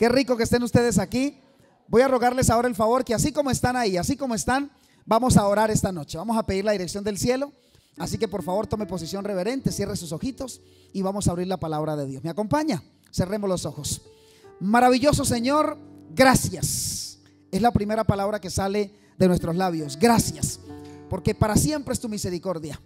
Qué rico que estén ustedes aquí. Voy a rogarles ahora el favor que así como están ahí, así como están, vamos a orar esta noche. Vamos a pedir la dirección del cielo. Así que por favor tome posición reverente, cierre sus ojitos y vamos a abrir la palabra de Dios. ¿Me acompaña? Cerremos los ojos. Maravilloso Señor, gracias. Es la primera palabra que sale de nuestros labios. Gracias. Porque para siempre es tu misericordia.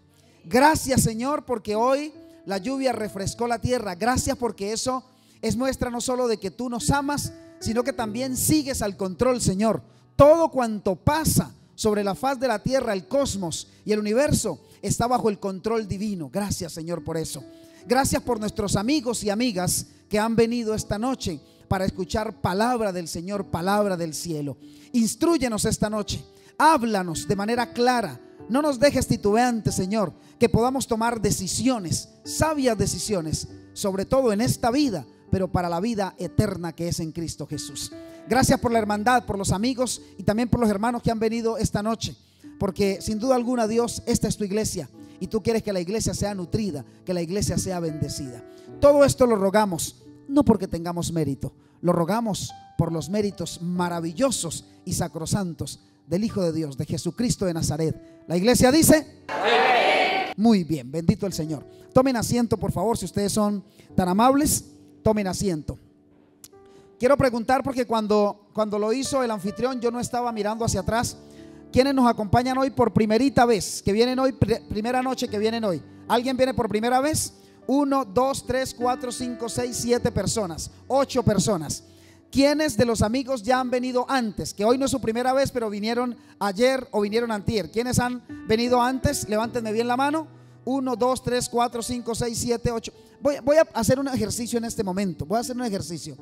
Gracias Señor porque hoy la lluvia refrescó la tierra. Gracias porque eso es muestra no solo de que tú nos amas, sino que también sigues al control, Señor. Todo cuanto pasa sobre la faz de la tierra, el cosmos y el universo está bajo el control divino. Gracias, Señor, por eso. Gracias por nuestros amigos y amigas que han venido esta noche para escuchar palabra del Señor, palabra del cielo. Instruyenos esta noche, háblanos de manera clara. No nos dejes titubeantes, Señor, que podamos tomar decisiones, sabias decisiones, sobre todo en esta vida, pero para la vida eterna que es en Cristo Jesús. Gracias por la hermandad, por los amigos y también por los hermanos que han venido esta noche, porque sin duda alguna Dios, esta es tu iglesia y tú quieres que la iglesia sea nutrida, que la iglesia sea bendecida. Todo esto lo rogamos, no porque tengamos mérito, lo rogamos por los méritos maravillosos y sacrosantos del Hijo de Dios, de Jesucristo de Nazaret. La iglesia dice... Muy bien, bendito el Señor. Tomen asiento, por favor, si ustedes son tan amables. Tomen asiento. Quiero preguntar porque cuando, cuando lo hizo el anfitrión yo no estaba mirando hacia atrás. ¿Quiénes nos acompañan hoy por primerita vez? Que vienen hoy, primera noche que vienen hoy. ¿Alguien viene por primera vez? Uno, dos, tres, cuatro, cinco, seis, siete personas. Ocho personas. ¿Quiénes de los amigos ya han venido antes? Que hoy no es su primera vez, pero vinieron ayer o vinieron antier. ¿Quiénes han venido antes? Levántenme bien la mano. 1, 2, 3, 4, 5, 6, 7, 8. Voy, voy a hacer un ejercicio en este momento. Voy a hacer un ejercicio.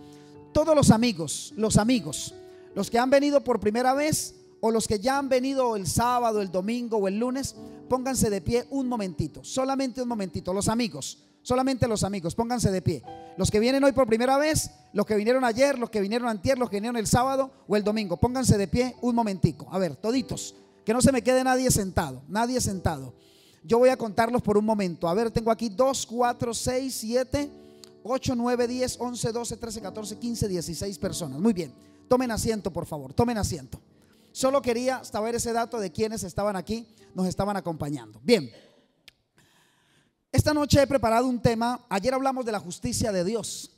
Todos los amigos, los amigos, los que han venido por primera vez o los que ya han venido el sábado, el domingo o el lunes, pónganse de pie un momentito. Solamente un momentito. Los amigos, solamente los amigos, pónganse de pie. Los que vienen hoy por primera vez, los que vinieron ayer, los que vinieron antier, los que vinieron el sábado o el domingo, pónganse de pie un momentico. A ver, toditos. Que no se me quede nadie sentado, nadie sentado. Yo voy a contarlos por un momento. A ver, tengo aquí 2, 4, 6, 7, 8, 9, 10, 11, 12, 13, 14, 15, 16 personas. Muy bien. Tomen asiento, por favor. Tomen asiento. Solo quería saber ese dato de quienes estaban aquí, nos estaban acompañando. Bien. Esta noche he preparado un tema. Ayer hablamos de la justicia de Dios,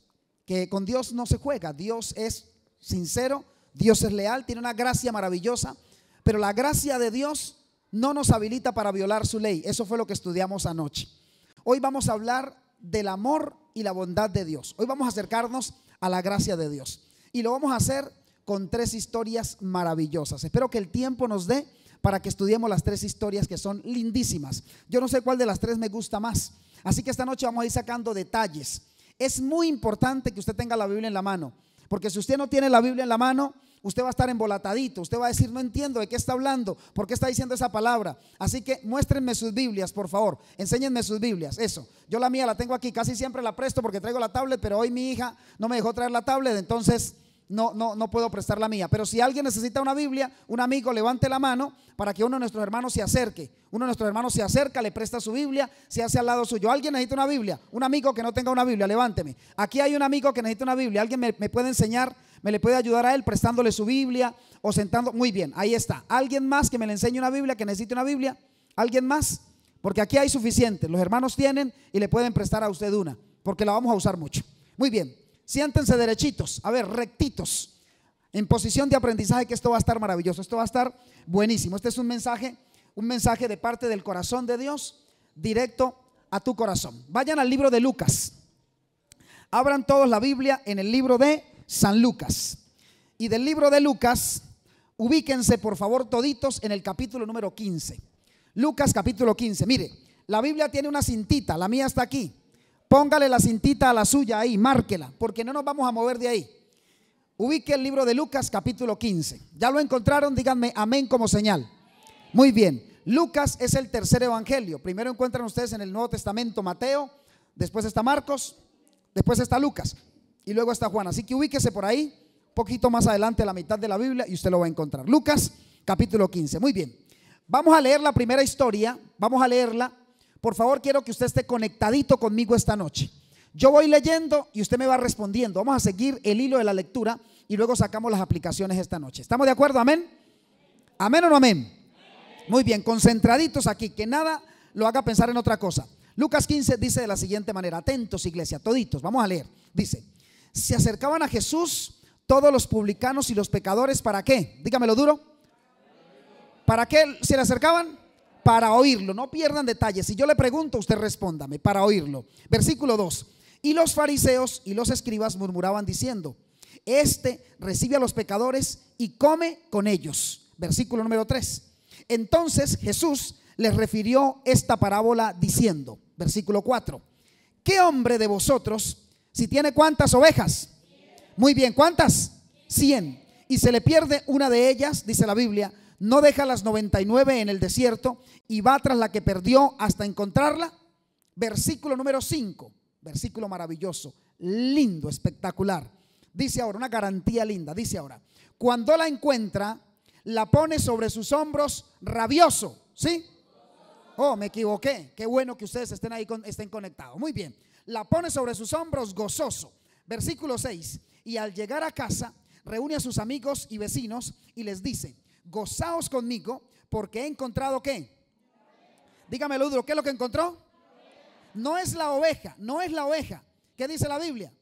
que con Dios no se juega. Dios es sincero, Dios es leal, tiene una gracia maravillosa, pero la gracia de Dios no nos habilita para violar su ley. Eso fue lo que estudiamos anoche. Hoy vamos a hablar del amor y la bondad de Dios. Hoy vamos a acercarnos a la gracia de Dios. Y lo vamos a hacer con tres historias maravillosas. Espero que el tiempo nos dé para que estudiemos las tres historias que son lindísimas. Yo no sé cuál de las tres me gusta más. Así que esta noche vamos a ir sacando detalles. Es muy importante que usted tenga la Biblia en la mano. Porque si usted no tiene la Biblia en la mano, usted va a estar embolatadito, usted va a decir, no entiendo de qué está hablando, por qué está diciendo esa palabra. Así que muéstrenme sus Biblias, por favor, enséñenme sus Biblias, eso. Yo la mía la tengo aquí, casi siempre la presto porque traigo la tablet, pero hoy mi hija no me dejó traer la tablet, entonces no, no, no puedo prestar la mía. Pero si alguien necesita una Biblia, un amigo levante la mano para que uno de nuestros hermanos se acerque. Uno de nuestros hermanos se acerca, le presta su Biblia, se hace al lado suyo. ¿Alguien necesita una Biblia? Un amigo que no tenga una Biblia, levánteme. Aquí hay un amigo que necesita una Biblia. ¿Alguien me, me puede enseñar me le puede ayudar a él prestándole su Biblia o sentando. Muy bien, ahí está. ¿Alguien más que me le enseñe una Biblia, que necesite una Biblia? ¿Alguien más? Porque aquí hay suficiente. Los hermanos tienen y le pueden prestar a usted una, porque la vamos a usar mucho. Muy bien, siéntense derechitos, a ver, rectitos, en posición de aprendizaje, que esto va a estar maravilloso, esto va a estar buenísimo. Este es un mensaje, un mensaje de parte del corazón de Dios, directo a tu corazón. Vayan al libro de Lucas. Abran todos la Biblia en el libro de San Lucas. Y del libro de Lucas, ubíquense por favor toditos en el capítulo número 15. Lucas capítulo 15. Mire, la Biblia tiene una cintita, la mía está aquí. Póngale la cintita a la suya ahí, márquela, porque no nos vamos a mover de ahí. Ubique el libro de Lucas capítulo 15. ¿Ya lo encontraron? Díganme amén como señal. Muy bien. Lucas es el tercer evangelio. Primero encuentran ustedes en el Nuevo Testamento Mateo, después está Marcos, después está Lucas y luego está Juan. Así que ubíquese por ahí, poquito más adelante, la mitad de la Biblia, y usted lo va a encontrar. Lucas, capítulo 15. Muy bien. Vamos a leer la primera historia, vamos a leerla. Por favor, quiero que usted esté conectadito conmigo esta noche. Yo voy leyendo y usted me va respondiendo. Vamos a seguir el hilo de la lectura y luego sacamos las aplicaciones esta noche. ¿Estamos de acuerdo? Amén. Amén o no amén. Muy bien, concentraditos aquí, que nada lo haga pensar en otra cosa. Lucas 15 dice de la siguiente manera, atentos iglesia, toditos, vamos a leer. Dice, se acercaban a Jesús todos los publicanos y los pecadores, ¿para qué? Dígamelo duro. ¿Para qué se le acercaban? Para oírlo. No pierdan detalles. Si yo le pregunto, usted respóndame, para oírlo. Versículo 2. Y los fariseos y los escribas murmuraban diciendo, este recibe a los pecadores y come con ellos. Versículo número 3. Entonces Jesús les refirió esta parábola diciendo, versículo 4, ¿qué hombre de vosotros si tiene cuántas ovejas. Muy bien, ¿cuántas? 100. Y se le pierde una de ellas, dice la Biblia, no deja las 99 en el desierto y va tras la que perdió hasta encontrarla. Versículo número 5, versículo maravilloso, lindo, espectacular. Dice ahora, una garantía linda, dice ahora, cuando la encuentra, la pone sobre sus hombros rabioso, ¿sí? Oh, me equivoqué. Qué bueno que ustedes estén ahí, con, estén conectados. Muy bien la pone sobre sus hombros gozoso. Versículo 6. Y al llegar a casa, reúne a sus amigos y vecinos y les dice, gozaos conmigo porque he encontrado qué. Dígame, Ludro, ¿qué es lo que encontró? No es la oveja, no es la oveja. ¿Qué dice la Biblia?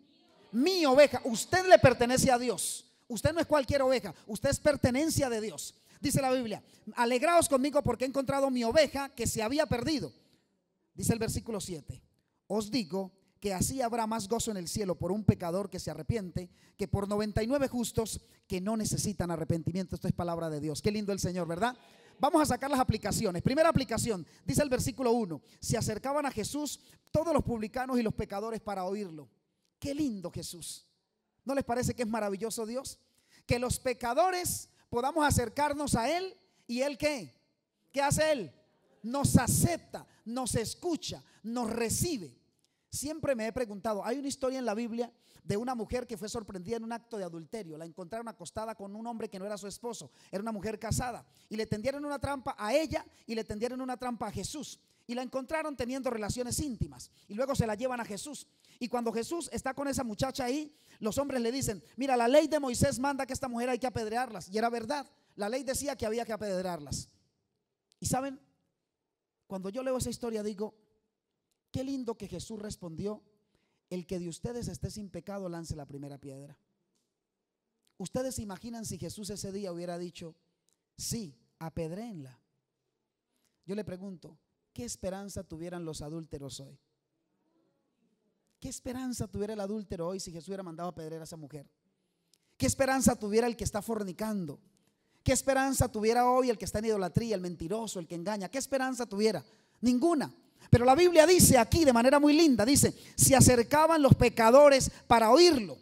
Mi oveja. Usted le pertenece a Dios. Usted no es cualquier oveja, usted es pertenencia de Dios. Dice la Biblia, alegraos conmigo porque he encontrado mi oveja que se había perdido. Dice el versículo 7. Os digo que así habrá más gozo en el cielo por un pecador que se arrepiente que por 99 justos que no necesitan arrepentimiento. Esto es palabra de Dios. Qué lindo el Señor, ¿verdad? Vamos a sacar las aplicaciones. Primera aplicación, dice el versículo 1, se acercaban a Jesús todos los publicanos y los pecadores para oírlo. Qué lindo Jesús. ¿No les parece que es maravilloso Dios? Que los pecadores podamos acercarnos a Él y Él qué? ¿Qué hace Él? Nos acepta, nos escucha, nos recibe. Siempre me he preguntado, hay una historia en la Biblia de una mujer que fue sorprendida en un acto de adulterio. La encontraron acostada con un hombre que no era su esposo, era una mujer casada. Y le tendieron una trampa a ella y le tendieron una trampa a Jesús. Y la encontraron teniendo relaciones íntimas. Y luego se la llevan a Jesús. Y cuando Jesús está con esa muchacha ahí, los hombres le dicen, mira, la ley de Moisés manda que esta mujer hay que apedrearlas. Y era verdad. La ley decía que había que apedrearlas. Y saben, cuando yo leo esa historia digo, Qué lindo que Jesús respondió, el que de ustedes esté sin pecado lance la primera piedra. Ustedes se imaginan si Jesús ese día hubiera dicho, sí, apedréenla. Yo le pregunto, ¿qué esperanza tuvieran los adúlteros hoy? ¿Qué esperanza tuviera el adúltero hoy si Jesús hubiera mandado a a esa mujer? ¿Qué esperanza tuviera el que está fornicando? ¿Qué esperanza tuviera hoy el que está en idolatría, el mentiroso, el que engaña? ¿Qué esperanza tuviera? Ninguna. Pero la Biblia dice aquí de manera muy linda, dice, se acercaban los pecadores para oírlo,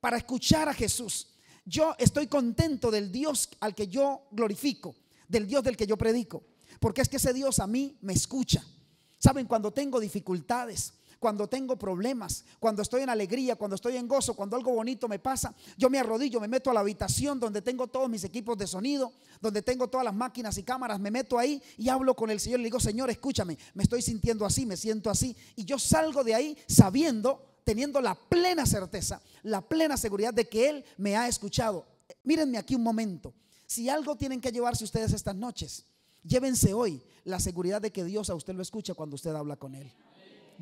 para escuchar a Jesús. Yo estoy contento del Dios al que yo glorifico, del Dios del que yo predico, porque es que ese Dios a mí me escucha. Saben, cuando tengo dificultades, cuando tengo problemas, cuando estoy en alegría, cuando estoy en gozo, cuando algo bonito me pasa, yo me arrodillo, me meto a la habitación donde tengo todos mis equipos de sonido, donde tengo todas las máquinas y cámaras, me meto ahí y hablo con el Señor. Le digo, Señor, escúchame, me estoy sintiendo así, me siento así. Y yo salgo de ahí sabiendo teniendo la plena certeza, la plena seguridad de que Él me ha escuchado. Mírenme aquí un momento. Si algo tienen que llevarse ustedes estas noches, llévense hoy la seguridad de que Dios a usted lo escucha cuando usted habla con Él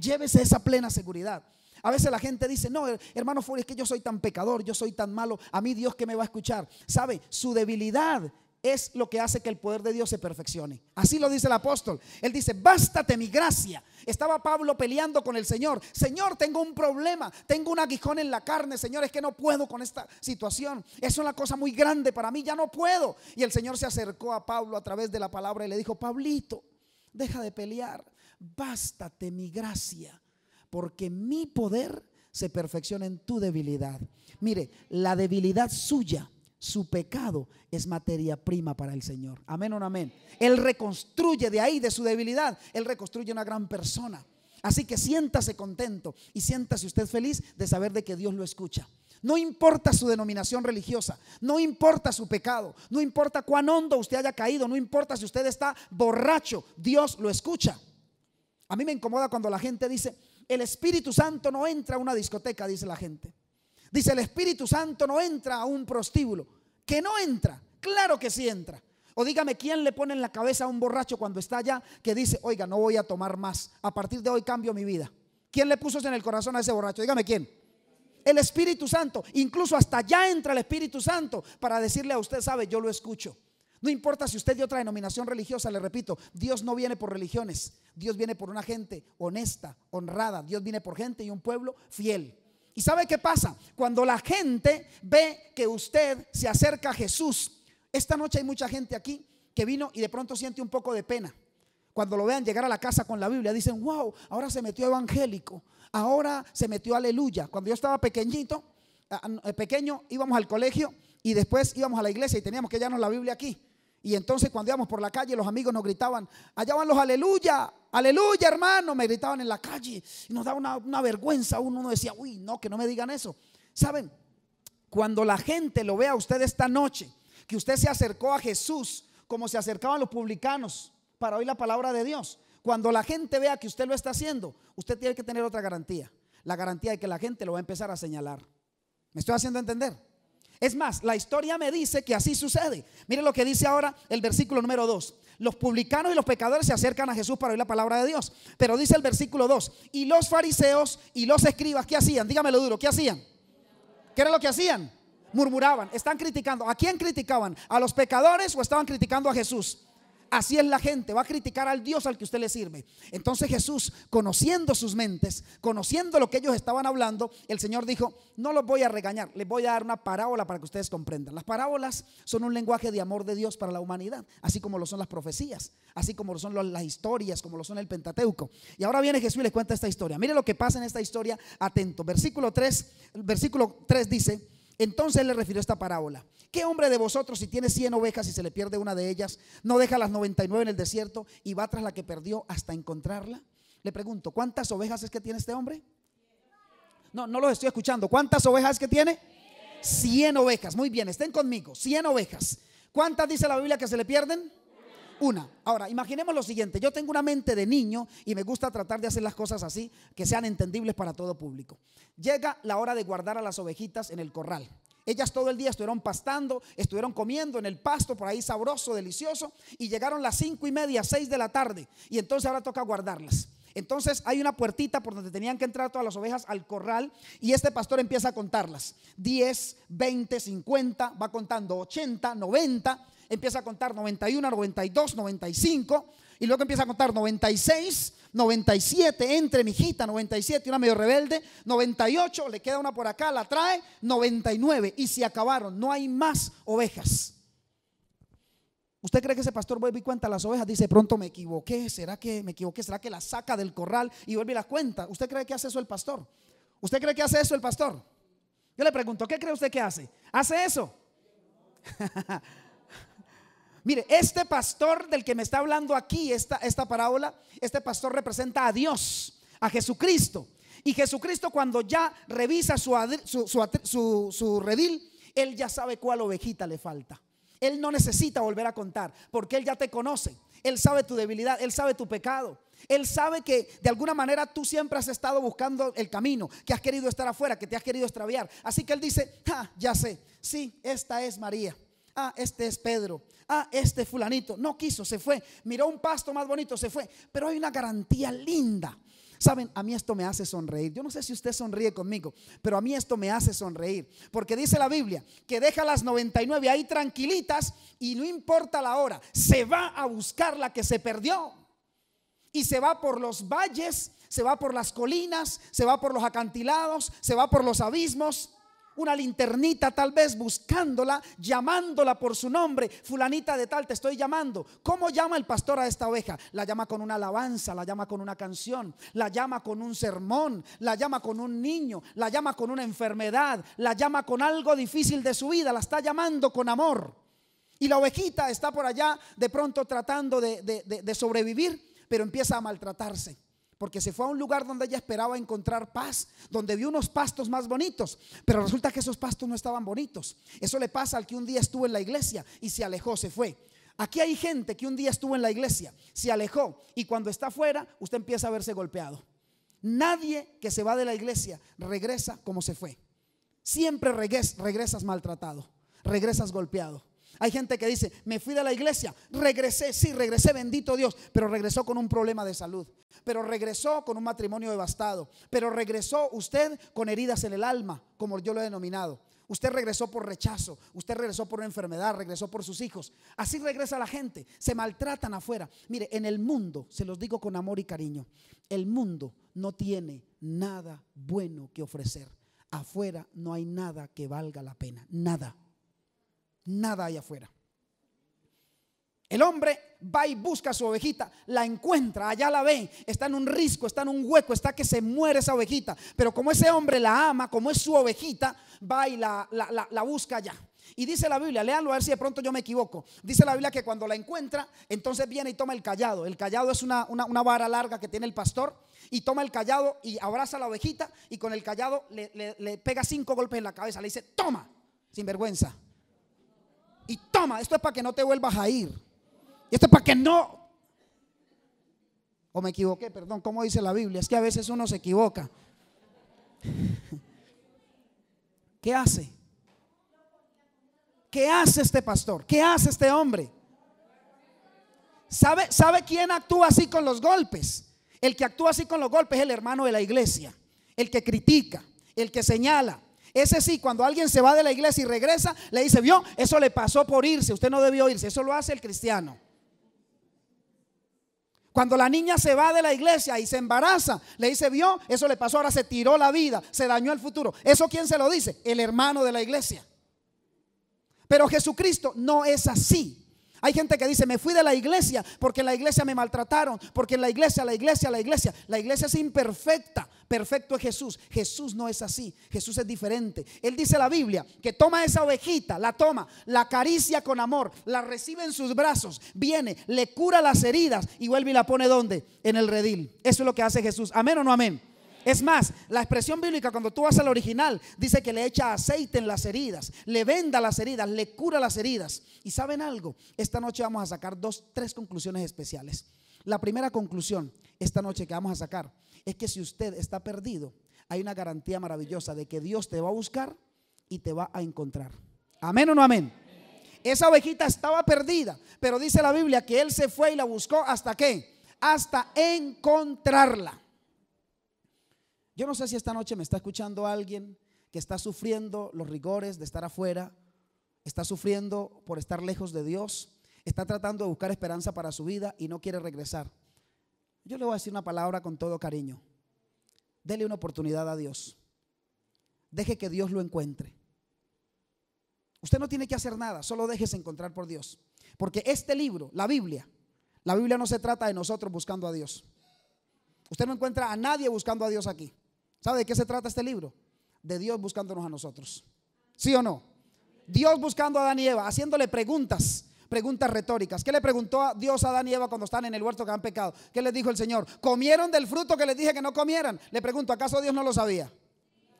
llévese esa plena seguridad. A veces la gente dice, no, hermano Fulvio, es que yo soy tan pecador, yo soy tan malo, a mí Dios que me va a escuchar. ¿Sabe? Su debilidad es lo que hace que el poder de Dios se perfeccione. Así lo dice el apóstol. Él dice, bástate mi gracia. Estaba Pablo peleando con el Señor. Señor, tengo un problema, tengo un aguijón en la carne. Señor, es que no puedo con esta situación. Es una cosa muy grande para mí, ya no puedo. Y el Señor se acercó a Pablo a través de la palabra y le dijo, Pablito, deja de pelear bástate mi gracia, porque mi poder se perfecciona en tu debilidad. Mire, la debilidad suya, su pecado, es materia prima para el Señor. Amén o no amén. Él reconstruye de ahí, de su debilidad, Él reconstruye una gran persona. Así que siéntase contento y siéntase usted feliz de saber de que Dios lo escucha. No importa su denominación religiosa, no importa su pecado, no importa cuán hondo usted haya caído, no importa si usted está borracho, Dios lo escucha. A mí me incomoda cuando la gente dice, el Espíritu Santo no entra a una discoteca, dice la gente. Dice, el Espíritu Santo no entra a un prostíbulo. Que no entra, claro que sí entra. O dígame, ¿quién le pone en la cabeza a un borracho cuando está allá que dice, oiga, no voy a tomar más, a partir de hoy cambio mi vida? ¿Quién le puso en el corazón a ese borracho? Dígame, ¿quién? El Espíritu Santo. Incluso hasta allá entra el Espíritu Santo para decirle a usted, sabe, yo lo escucho. No importa si usted de otra denominación religiosa, le repito, Dios no viene por religiones. Dios viene por una gente honesta, honrada. Dios viene por gente y un pueblo fiel. ¿Y sabe qué pasa? Cuando la gente ve que usted se acerca a Jesús. Esta noche hay mucha gente aquí que vino y de pronto siente un poco de pena. Cuando lo vean llegar a la casa con la Biblia, dicen, wow, ahora se metió evangélico, ahora se metió aleluya. Cuando yo estaba pequeñito, pequeño, íbamos al colegio y después íbamos a la iglesia y teníamos que llevarnos la Biblia aquí. Y entonces cuando íbamos por la calle, los amigos nos gritaban, allá van los aleluya, aleluya hermano, me gritaban en la calle. Y nos daba una, vergüenza, uno, uno decía, uy, no, que no me digan eso. ¿Saben? Cuando la gente lo vea a usted esta noche, que usted se acercó a Jesús como se acercaban los publicanos para oír la palabra de Dios. Cuando la gente vea que usted lo está haciendo, usted tiene que tener otra garantía. La garantía de que la gente lo va a empezar a señalar. ¿Me estoy haciendo entender? Es más, la historia me dice que así sucede. Mire lo que dice ahora el versículo número 2. Los publicanos y los pecadores se acercan a Jesús para oír la palabra de Dios. Pero dice el versículo 2, y los fariseos y los escribas, ¿qué hacían? Dígamelo duro, ¿qué hacían? ¿Qué era lo que hacían? Murmuraban, están criticando. ¿A quién criticaban? ¿A los pecadores o estaban criticando a Jesús? así es la gente, va a criticar al Dios al que usted le sirve. Entonces Jesús, conociendo sus mentes, conociendo lo que ellos estaban hablando, el Señor dijo, no los voy a regañar, les voy a dar una parábola para que ustedes comprendan. Las parábolas son un lenguaje de amor de Dios para la humanidad, así como lo son las profecías, así como lo son las historias, como lo son el Pentateuco. Y ahora viene Jesús y les cuenta esta historia. Mire lo que pasa en esta historia, atento. Versículo 3, versículo 3 dice, entonces le refirió esta parábola. ¿Qué hombre de vosotros si tiene 100 ovejas y se le pierde una de ellas, no deja las 99 en el desierto y va tras la que perdió hasta encontrarla? Le pregunto, ¿cuántas ovejas es que tiene este hombre? No, no lo estoy escuchando. ¿Cuántas ovejas es que tiene? 100 ovejas. Muy bien, estén conmigo. 100 ovejas. ¿Cuántas dice la Biblia que se le pierden? una. Ahora, imaginemos lo siguiente. Yo tengo una mente de niño y me gusta tratar de hacer las cosas así, que sean entendibles para todo público. Llega la hora de guardar a las ovejitas en el corral. Ellas todo el día estuvieron pastando, estuvieron comiendo en el pasto por ahí sabroso, delicioso, y llegaron las cinco y media, seis de la tarde, y entonces ahora toca guardarlas. Entonces hay una puertita por donde tenían que entrar todas las ovejas al corral y este pastor empieza a contarlas. 10, 20, 50, va contando 80, 90 empieza a contar 91, 92, 95 y luego empieza a contar 96, 97, entre mi hijita 97, una medio rebelde, 98, le queda una por acá, la trae, 99 y se acabaron, no hay más ovejas. ¿Usted cree que ese pastor vuelve y cuenta las ovejas? Dice, pronto me equivoqué, ¿será que me equivoqué? ¿Será que la saca del corral y vuelve y las cuenta? ¿Usted cree que hace eso el pastor? ¿Usted cree que hace eso el pastor? Yo le pregunto, ¿qué cree usted que hace? ¿Hace eso? Mire, este pastor del que me está hablando aquí, esta, esta parábola, este pastor representa a Dios, a Jesucristo. Y Jesucristo cuando ya revisa su, su, su, redil, él ya sabe cuál ovejita le falta. Él no necesita volver a contar, porque él ya te conoce. Él sabe tu debilidad, él sabe tu pecado. Él sabe que de alguna manera tú siempre has estado buscando el camino, que has querido estar afuera, que te has querido extraviar. Así que él dice, ah, ya sé, sí, esta es María. Ah, este es Pedro. Ah, este fulanito. No quiso, se fue. Miró un pasto más bonito, se fue. Pero hay una garantía linda. Saben, a mí esto me hace sonreír. Yo no sé si usted sonríe conmigo, pero a mí esto me hace sonreír. Porque dice la Biblia que deja las 99 ahí tranquilitas y no importa la hora, se va a buscar la que se perdió. Y se va por los valles, se va por las colinas, se va por los acantilados, se va por los abismos una linternita tal vez buscándola, llamándola por su nombre, fulanita de tal, te estoy llamando. ¿Cómo llama el pastor a esta oveja? La llama con una alabanza, la llama con una canción, la llama con un sermón, la llama con un niño, la llama con una enfermedad, la llama con algo difícil de su vida, la está llamando con amor. Y la ovejita está por allá de pronto tratando de, de sobrevivir, pero empieza a maltratarse porque se fue a un lugar donde ella esperaba encontrar paz, donde vio unos pastos más bonitos, pero resulta que esos pastos no estaban bonitos. Eso le pasa al que un día estuvo en la iglesia y se alejó, se fue. Aquí hay gente que un día estuvo en la iglesia, se alejó y cuando está afuera, usted empieza a verse golpeado. Nadie que se va de la iglesia regresa como se fue. Siempre regresas maltratado, regresas golpeado. Hay gente que dice, me fui de la iglesia, regresé, sí, regresé, bendito Dios, pero regresó con un problema de salud, pero regresó con un matrimonio devastado, pero regresó usted con heridas en el alma, como yo lo he denominado. Usted regresó por rechazo, usted regresó por una enfermedad, regresó por sus hijos. Así regresa la gente, se maltratan afuera. Mire, en el mundo, se los digo con amor y cariño, el mundo no tiene nada bueno que ofrecer. Afuera no hay nada que valga la pena, nada nada allá afuera. El hombre va y busca a su ovejita, la encuentra, allá la ve, está en un risco, está en un hueco, está que se muere esa ovejita. Pero como ese hombre la ama, como es su ovejita, va y la, busca allá. Y dice la Biblia, léanlo a ver si de pronto yo me equivoco. Dice la Biblia que cuando la encuentra, entonces viene y toma el callado. El callado es una, vara larga que tiene el pastor. Y toma el callado y abraza la ovejita y con el callado le, le pega cinco golpes en la cabeza. Le dice, toma, sin vergüenza. Y toma, esto es para que no te vuelvas a ir. Y esto es para que no. O me equivoqué, perdón, ¿cómo dice la Biblia? Es que a veces uno se equivoca. ¿Qué hace? ¿Qué hace este pastor? ¿Qué hace este hombre? ¿Sabe, ¿Sabe quién actúa así con los golpes? El que actúa así con los golpes es el hermano de la iglesia, el que critica, el que señala, ese sí, cuando alguien se va de la iglesia y regresa, le dice, vio, eso le pasó por irse, usted no debió irse, eso lo hace el cristiano. Cuando la niña se va de la iglesia y se embaraza, le dice, vio, eso le pasó, ahora se tiró la vida, se dañó el futuro. ¿Eso quién se lo dice? El hermano de la iglesia. Pero Jesucristo no es así. Hay gente que dice, me fui de la iglesia porque en la iglesia me maltrataron, porque en la iglesia, la iglesia, la iglesia, la iglesia es imperfecta, perfecto es Jesús. Jesús no es así, Jesús es diferente. Él dice la Biblia que toma esa ovejita, la toma, la acaricia con amor, la recibe en sus brazos, viene, le cura las heridas y vuelve y la pone donde? En el redil. Eso es lo que hace Jesús. Amén o no amén. Es más, la expresión bíblica cuando tú vas al original dice que le echa aceite en las heridas, le venda las heridas, le cura las heridas. ¿Y saben algo? Esta noche vamos a sacar dos, tres conclusiones especiales. La primera conclusión esta noche que vamos a sacar es que si usted está perdido, hay una garantía maravillosa de que Dios te va a buscar y te va a encontrar. Amén o no amén. Esa ovejita estaba perdida, pero dice la Biblia que él se fue y la buscó hasta qué? Hasta encontrarla. Yo no sé si esta noche me está escuchando alguien que está sufriendo los rigores de estar afuera, está sufriendo por estar lejos de Dios, está tratando de buscar esperanza para su vida y no quiere regresar. Yo le voy a decir una palabra con todo cariño. Dele una oportunidad a Dios. Deje que Dios lo encuentre. Usted no tiene que hacer nada, solo déjese encontrar por Dios. Porque este libro, la Biblia, la Biblia no se trata de nosotros buscando a Dios. Usted no encuentra a nadie buscando a Dios aquí. ¿Sabe de qué se trata este libro? De Dios buscándonos a nosotros. ¿Sí o no? Dios buscando a Adán y Eva, haciéndole preguntas, preguntas retóricas. ¿Qué le preguntó a Dios a Adán y Eva cuando están en el huerto que han pecado? ¿Qué les dijo el Señor? ¿Comieron del fruto que les dije que no comieran? Le pregunto, ¿acaso Dios no lo sabía?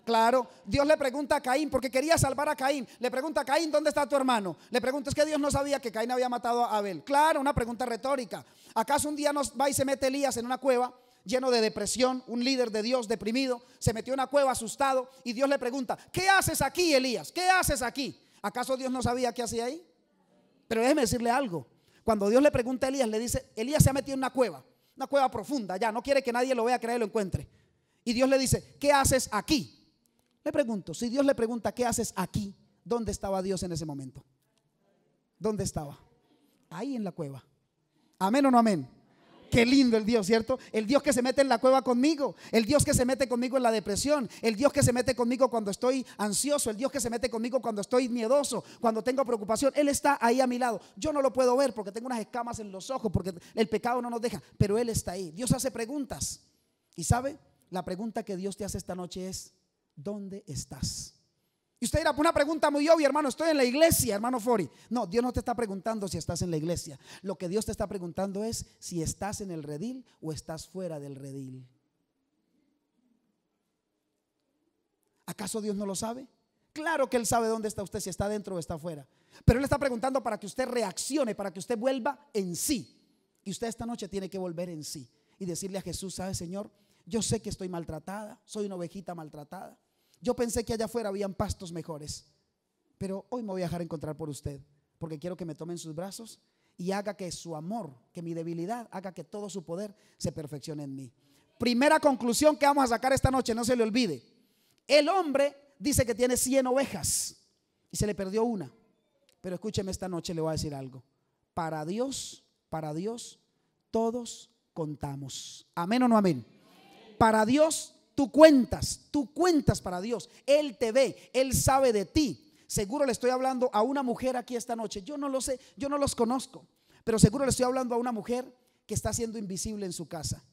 Claro, Dios le pregunta a Caín porque quería salvar a Caín. Le pregunta a Caín, ¿dónde está tu hermano? Le pregunta, es que Dios no sabía que Caín había matado a Abel. Claro, una pregunta retórica. ¿Acaso un día nos va y se mete Elías en una cueva lleno de depresión, un líder de Dios deprimido, se metió en una cueva asustado y Dios le pregunta, ¿qué haces aquí, Elías? ¿Qué haces aquí? ¿Acaso Dios no sabía qué hacía ahí? Pero déjeme decirle algo. Cuando Dios le pregunta a Elías, le dice, Elías se ha metido en una cueva, una cueva profunda, ya, no quiere que nadie lo vea, que nadie lo encuentre. Y Dios le dice, ¿qué haces aquí? Le pregunto, si Dios le pregunta, ¿qué haces aquí? ¿Dónde estaba Dios en ese momento? ¿Dónde estaba? Ahí en la cueva. Amén o no amén. Qué lindo el Dios, ¿cierto? El Dios que se mete en la cueva conmigo, el Dios que se mete conmigo en la depresión, el Dios que se mete conmigo cuando estoy ansioso, el Dios que se mete conmigo cuando estoy miedoso, cuando tengo preocupación. Él está ahí a mi lado. Yo no lo puedo ver porque tengo unas escamas en los ojos, porque el pecado no nos deja, pero Él está ahí. Dios hace preguntas. ¿Y sabe? La pregunta que Dios te hace esta noche es, ¿dónde estás? Y usted dirá, una pregunta muy obvia, hermano, estoy en la iglesia, hermano Fori. No, Dios no te está preguntando si estás en la iglesia. Lo que Dios te está preguntando es si estás en el redil o estás fuera del redil. ¿Acaso Dios no lo sabe? Claro que Él sabe dónde está usted, si está dentro o está fuera. Pero Él está preguntando para que usted reaccione, para que usted vuelva en sí. Y usted esta noche tiene que volver en sí y decirle a Jesús, ¿sabe Señor? Yo sé que estoy maltratada, soy una ovejita maltratada yo pensé que allá afuera habían pastos mejores, pero hoy me voy a dejar encontrar por usted, porque quiero que me tomen sus brazos y haga que su amor, que mi debilidad, haga que todo su poder se perfeccione en mí. Primera conclusión que vamos a sacar esta noche, no se le olvide. El hombre dice que tiene 100 ovejas y se le perdió una. Pero escúcheme esta noche, le voy a decir algo. Para Dios, para Dios, todos contamos. Amén o no amén. Para Dios, Tú cuentas, tú cuentas para Dios. Él te ve, Él sabe de ti. Seguro le estoy hablando a una mujer aquí esta noche. Yo no lo sé, yo no los conozco, pero seguro le estoy hablando a una mujer que está siendo invisible en su casa.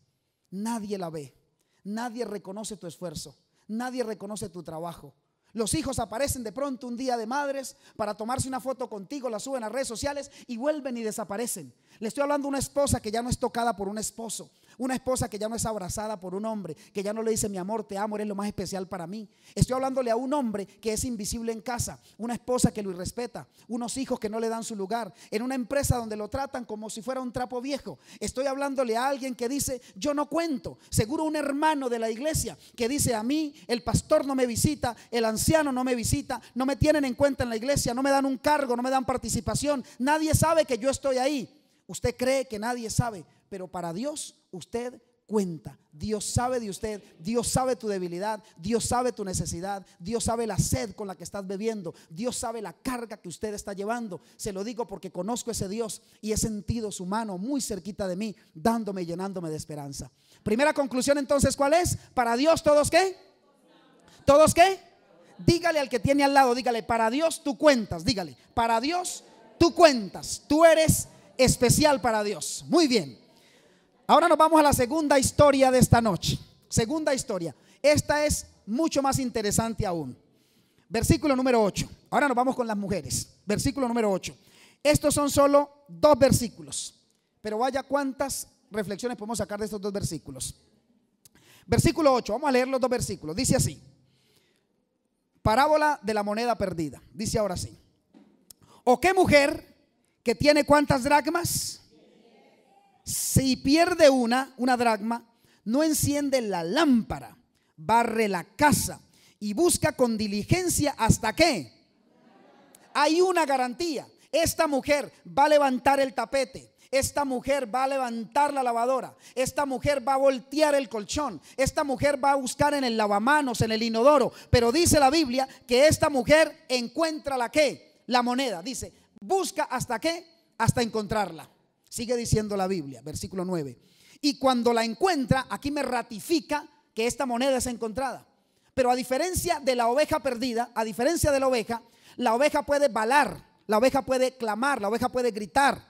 Nadie la ve, nadie reconoce tu esfuerzo, nadie reconoce tu trabajo. Los hijos aparecen de pronto un día de madres para tomarse una foto contigo, la suben a redes sociales y vuelven y desaparecen. Le estoy hablando a una esposa que ya no es tocada por un esposo. Una esposa que ya no es abrazada por un hombre, que ya no le dice mi amor, te amo, eres lo más especial para mí. Estoy hablándole a un hombre que es invisible en casa, una esposa que lo irrespeta, unos hijos que no le dan su lugar, en una empresa donde lo tratan como si fuera un trapo viejo. Estoy hablándole a alguien que dice, yo no cuento. Seguro un hermano de la iglesia que dice, a mí el pastor no me visita, el anciano no me visita, no me tienen en cuenta en la iglesia, no me dan un cargo, no me dan participación, nadie sabe que yo estoy ahí. Usted cree que nadie sabe pero para Dios usted cuenta. Dios sabe de usted, Dios sabe tu debilidad, Dios sabe tu necesidad, Dios sabe la sed con la que estás bebiendo, Dios sabe la carga que usted está llevando. Se lo digo porque conozco ese Dios y he sentido su mano muy cerquita de mí, dándome y llenándome de esperanza. Primera conclusión entonces, ¿cuál es? Para Dios todos qué? ¿Todos qué? Dígale al que tiene al lado, dígale, para Dios tú cuentas, dígale, para Dios tú cuentas, tú eres especial para Dios. Muy bien. Ahora nos vamos a la segunda historia de esta noche. Segunda historia. Esta es mucho más interesante aún. Versículo número 8. Ahora nos vamos con las mujeres. Versículo número 8. Estos son solo dos versículos. Pero vaya cuántas reflexiones podemos sacar de estos dos versículos. Versículo 8. Vamos a leer los dos versículos. Dice así. Parábola de la moneda perdida. Dice ahora sí. ¿O qué mujer que tiene cuántas dracmas? si pierde una, una dracma, no enciende la lámpara, barre la casa y busca con diligencia hasta qué. Hay una garantía. Esta mujer va a levantar el tapete. Esta mujer va a levantar la lavadora. Esta mujer va a voltear el colchón. Esta mujer va a buscar en el lavamanos, en el inodoro. Pero dice la Biblia que esta mujer encuentra la que, la moneda. Dice, busca hasta qué, hasta encontrarla. Sigue diciendo la Biblia, versículo 9. Y cuando la encuentra, aquí me ratifica que esta moneda es encontrada. Pero a diferencia de la oveja perdida, a diferencia de la oveja, la oveja puede balar, la oveja puede clamar, la oveja puede gritar,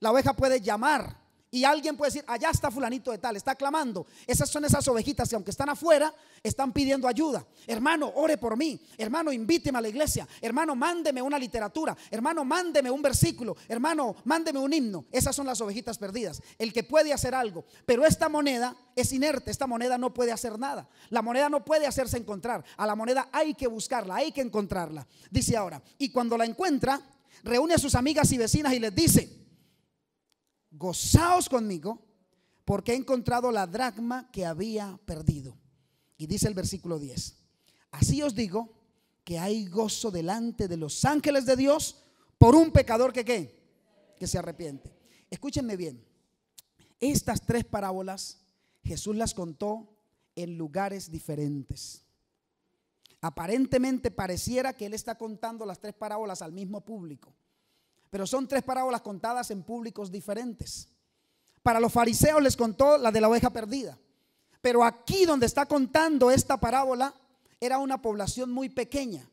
la oveja puede llamar, y alguien puede decir, allá está fulanito de tal, está clamando. Esas son esas ovejitas que aunque están afuera, están pidiendo ayuda. Hermano, ore por mí. Hermano, invíteme a la iglesia. Hermano, mándeme una literatura. Hermano, mándeme un versículo. Hermano, mándeme un himno. Esas son las ovejitas perdidas. El que puede hacer algo. Pero esta moneda es inerte. Esta moneda no puede hacer nada. La moneda no puede hacerse encontrar. A la moneda hay que buscarla, hay que encontrarla. Dice ahora, y cuando la encuentra, reúne a sus amigas y vecinas y les dice, gozaos conmigo porque he encontrado la dragma que había perdido. Y dice el versículo 10, así os digo que hay gozo delante de los ángeles de Dios por un pecador que qué, que se arrepiente. Escúchenme bien, estas tres parábolas Jesús las contó en lugares diferentes. Aparentemente pareciera que Él está contando las tres parábolas al mismo público, pero son tres parábolas contadas en públicos diferentes. Para los fariseos les contó la de la oveja perdida. Pero aquí donde está contando esta parábola era una población muy pequeña.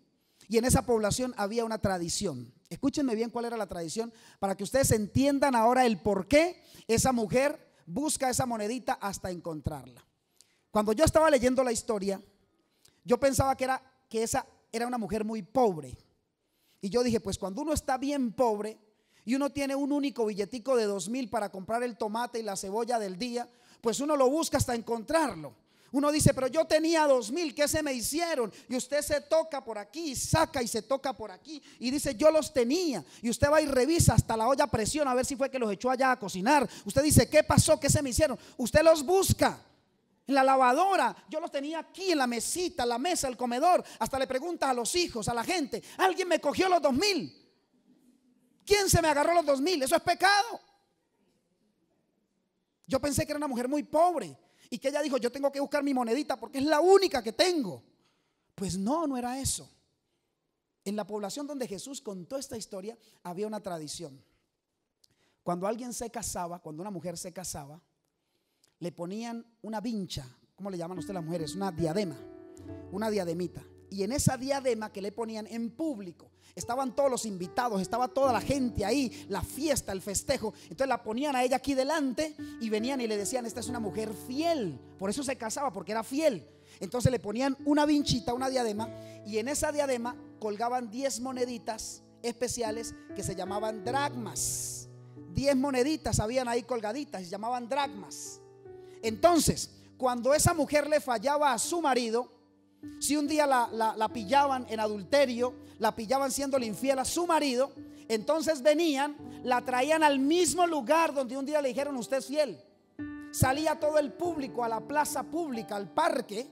Y en esa población había una tradición. Escúchenme bien cuál era la tradición para que ustedes entiendan ahora el por qué esa mujer busca esa monedita hasta encontrarla. Cuando yo estaba leyendo la historia, yo pensaba que, era, que esa era una mujer muy pobre. Y yo dije, pues cuando uno está bien pobre y uno tiene un único billetico de dos mil para comprar el tomate y la cebolla del día, pues uno lo busca hasta encontrarlo. Uno dice, pero yo tenía dos mil, ¿qué se me hicieron? Y usted se toca por aquí, saca y se toca por aquí y dice, yo los tenía. Y usted va y revisa hasta la olla presión a ver si fue que los echó allá a cocinar. Usted dice, ¿qué pasó? ¿Qué se me hicieron? Usted los busca la lavadora. Yo los tenía aquí en la mesita, la mesa, el comedor. Hasta le preguntas a los hijos, a la gente. Alguien me cogió los dos mil. ¿Quién se me agarró los dos mil? Eso es pecado. Yo pensé que era una mujer muy pobre y que ella dijo, yo tengo que buscar mi monedita porque es la única que tengo. Pues no, no era eso. En la población donde Jesús contó esta historia había una tradición. Cuando alguien se casaba, cuando una mujer se casaba, le ponían una vincha, ¿cómo le llaman ustedes las mujeres? Una diadema, una diademita. Y en esa diadema que le ponían en público, estaban todos los invitados, estaba toda la gente ahí, la fiesta, el festejo. Entonces la ponían a ella aquí delante y venían y le decían, esta es una mujer fiel. Por eso se casaba, porque era fiel. Entonces le ponían una vinchita, una diadema, y en esa diadema colgaban 10 moneditas especiales que se llamaban dragmas 10 moneditas habían ahí colgaditas, se llamaban dragmas entonces, cuando esa mujer le fallaba a su marido, si un día la, pillaban en adulterio, la pillaban siendo infiel a su marido, entonces venían, la traían al mismo lugar donde un día le dijeron usted es fiel. Salía todo el público a la plaza pública, al parque,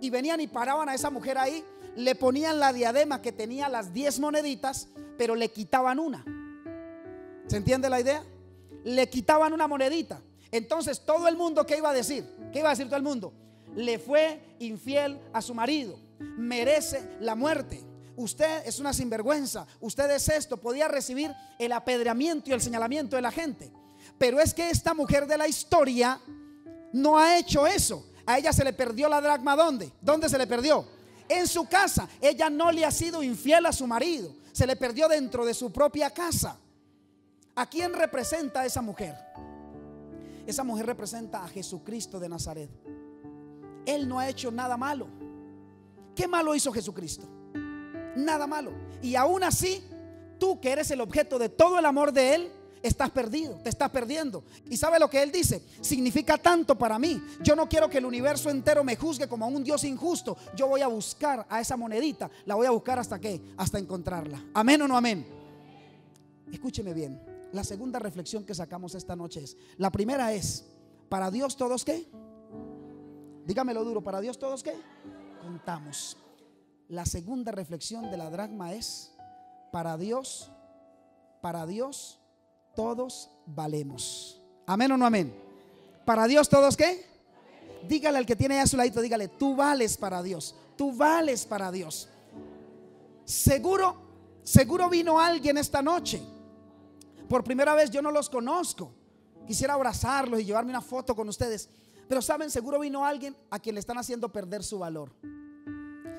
y venían y paraban a esa mujer ahí, le ponían la diadema que tenía las 10 moneditas, pero le quitaban una. ¿Se entiende la idea? Le quitaban una monedita. Entonces todo el mundo, ¿qué iba a decir? ¿Qué iba a decir todo el mundo? Le fue infiel a su marido, merece la muerte. Usted es una sinvergüenza, usted es esto, podía recibir el apedreamiento y el señalamiento de la gente. Pero es que esta mujer de la historia no ha hecho eso. A ella se le perdió la dracma, ¿dónde? ¿Dónde se le perdió? En su casa. Ella no le ha sido infiel a su marido. Se le perdió dentro de su propia casa. ¿A quién representa esa mujer? Esa mujer representa a Jesucristo de Nazaret. Él no ha hecho nada malo. ¿Qué malo hizo Jesucristo? Nada malo. Y aún así, tú que eres el objeto de todo el amor de Él, estás perdido, te estás perdiendo. Y sabe lo que él dice, significa tanto para mí. Yo no quiero que el universo entero me juzgue como a un Dios injusto. Yo voy a buscar a esa monedita, la voy a buscar hasta qué, hasta encontrarla. Amén o no amén. Escúcheme bien. La segunda reflexión que sacamos esta noche es, la primera es, para Dios todos qué? Dígamelo duro, para Dios todos qué? Contamos. La segunda reflexión de la Dragma es, para Dios, para Dios todos valemos. Amén o no amén. Para Dios todos qué? Dígale al que tiene a su ladito, dígale, tú vales para Dios, tú vales para Dios. Seguro, seguro vino alguien esta noche por primera vez yo no los conozco. Quisiera abrazarlos y llevarme una foto con ustedes. Pero saben, seguro vino alguien a quien le están haciendo perder su valor.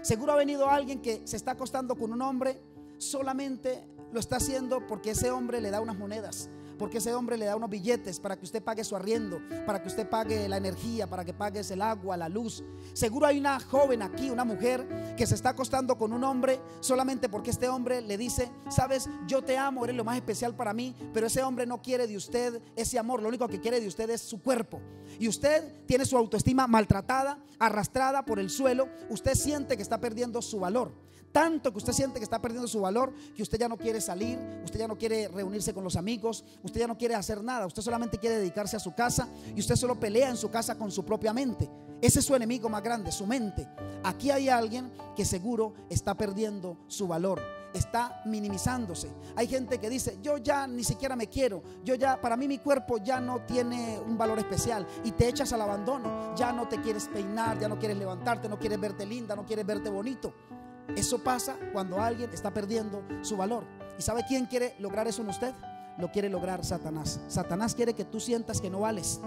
Seguro ha venido alguien que se está acostando con un hombre, solamente lo está haciendo porque ese hombre le da unas monedas porque ese hombre le da unos billetes para que usted pague su arriendo, para que usted pague la energía, para que pague el agua, la luz. Seguro hay una joven aquí, una mujer, que se está acostando con un hombre solamente porque este hombre le dice, sabes, yo te amo, eres lo más especial para mí, pero ese hombre no quiere de usted ese amor, lo único que quiere de usted es su cuerpo. Y usted tiene su autoestima maltratada, arrastrada por el suelo, usted siente que está perdiendo su valor tanto que usted siente que está perdiendo su valor, que usted ya no quiere salir, usted ya no quiere reunirse con los amigos, usted ya no quiere hacer nada, usted solamente quiere dedicarse a su casa y usted solo pelea en su casa con su propia mente. Ese es su enemigo más grande, su mente. Aquí hay alguien que seguro está perdiendo su valor, está minimizándose. Hay gente que dice, yo ya ni siquiera me quiero, yo ya, para mí mi cuerpo ya no tiene un valor especial y te echas al abandono, ya no te quieres peinar, ya no quieres levantarte, no quieres verte linda, no quieres verte bonito. Eso pasa cuando alguien está perdiendo su valor. ¿Y sabe quién quiere lograr eso en usted? lo quiere lograr Satanás. Satanás quiere que tú sientas que no vales.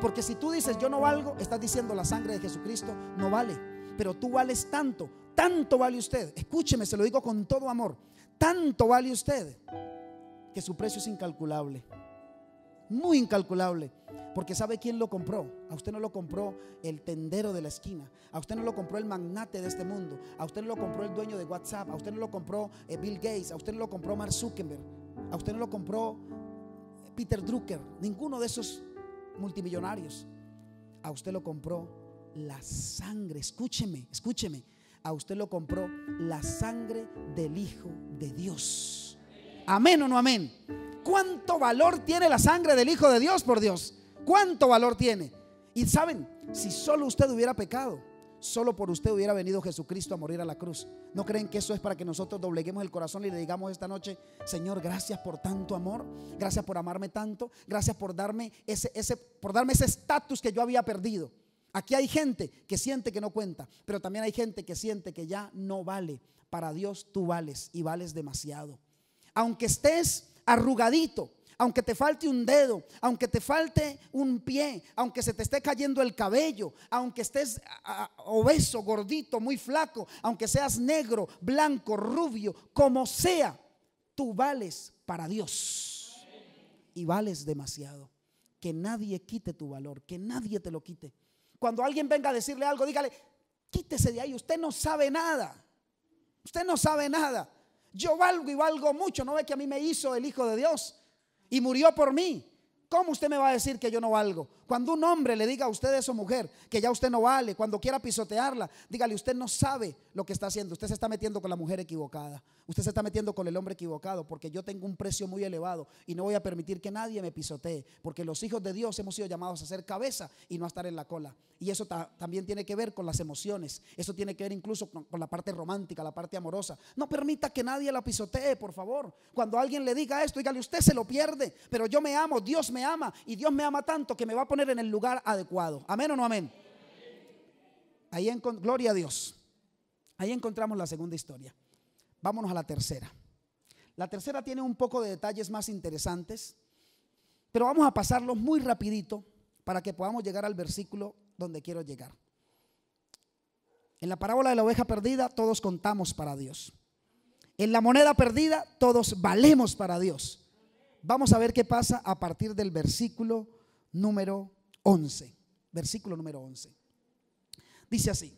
Porque si tú dices yo no valgo, estás diciendo la sangre de Jesucristo no vale. Pero tú vales tanto, tanto vale usted. Escúcheme, se lo digo con todo amor. Tanto vale usted que su precio es incalculable. Muy incalculable. Porque ¿sabe quién lo compró? A usted no lo compró el tendero de la esquina. A usted no lo compró el magnate de este mundo. A usted no lo compró el dueño de WhatsApp. A usted no lo compró eh, Bill Gates. A usted no lo compró Mark Zuckerberg. A usted no lo compró Peter Drucker, ninguno de esos multimillonarios. A usted lo compró la sangre, escúcheme, escúcheme. A usted lo compró la sangre del Hijo de Dios. Amén o no amén. ¿Cuánto valor tiene la sangre del Hijo de Dios, por Dios? ¿Cuánto valor tiene? Y saben, si solo usted hubiera pecado, Solo por usted hubiera venido Jesucristo a morir a la cruz. ¿No creen que eso es para que nosotros dobleguemos el corazón y le digamos esta noche, Señor, gracias por tanto amor, gracias por amarme tanto, gracias por darme ese, ese por darme ese estatus que yo había perdido? Aquí hay gente que siente que no cuenta, pero también hay gente que siente que ya no vale. Para Dios tú vales y vales demasiado. Aunque estés arrugadito, aunque te falte un dedo, aunque te falte un pie, aunque se te esté cayendo el cabello, aunque estés obeso, gordito, muy flaco, aunque seas negro, blanco, rubio, como sea, tú vales para Dios. Y vales demasiado. Que nadie quite tu valor, que nadie te lo quite. Cuando alguien venga a decirle algo, dígale, quítese de ahí, usted no sabe nada. Usted no sabe nada. Yo valgo y valgo mucho. ¿No ve que a mí me hizo el Hijo de Dios? y murió por mí. ¿Cómo usted me va a decir que yo no valgo? Cuando un hombre le diga a usted de su mujer que ya usted no vale, cuando quiera pisotearla, dígale, usted no sabe lo que está haciendo. Usted se está metiendo con la mujer equivocada. Usted se está metiendo con el hombre equivocado porque yo tengo un precio muy elevado y no voy a permitir que nadie me pisotee. Porque los hijos de Dios hemos sido llamados a ser cabeza y no a estar en la cola. Y eso también tiene que ver con las emociones. Eso tiene que ver incluso con, la parte romántica, la parte amorosa. No permita que nadie la pisotee, por favor. Cuando alguien le diga esto, dígale, usted se lo pierde. Pero yo me amo, Dios me ama y Dios me ama tanto que me va a poner en el lugar adecuado. Amén o no amén. Ahí en gloria a Dios. Ahí encontramos la segunda historia. Vámonos a la tercera. La tercera tiene un poco de detalles más interesantes, pero vamos a pasarlos muy rapidito para que podamos llegar al versículo donde quiero llegar. En la parábola de la oveja perdida todos contamos para Dios. En la moneda perdida todos valemos para Dios. Vamos a ver qué pasa a partir del versículo número 11. Versículo número 11. Dice así.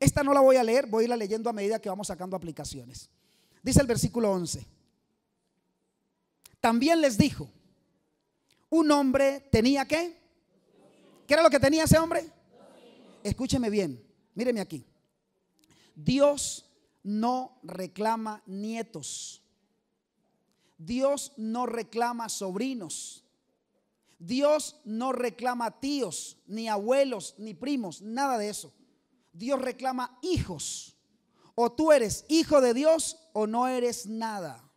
Esta no la voy a leer, voy a irla leyendo a medida que vamos sacando aplicaciones. Dice el versículo 11. También les dijo, un hombre tenía qué? ¿Qué era lo que tenía ese hombre? Escúcheme bien, míreme aquí. Dios no reclama nietos. Dios no reclama sobrinos. Dios no reclama tíos, ni abuelos, ni primos, nada de eso. Dios reclama hijos. O tú eres hijo de Dios o no eres nada.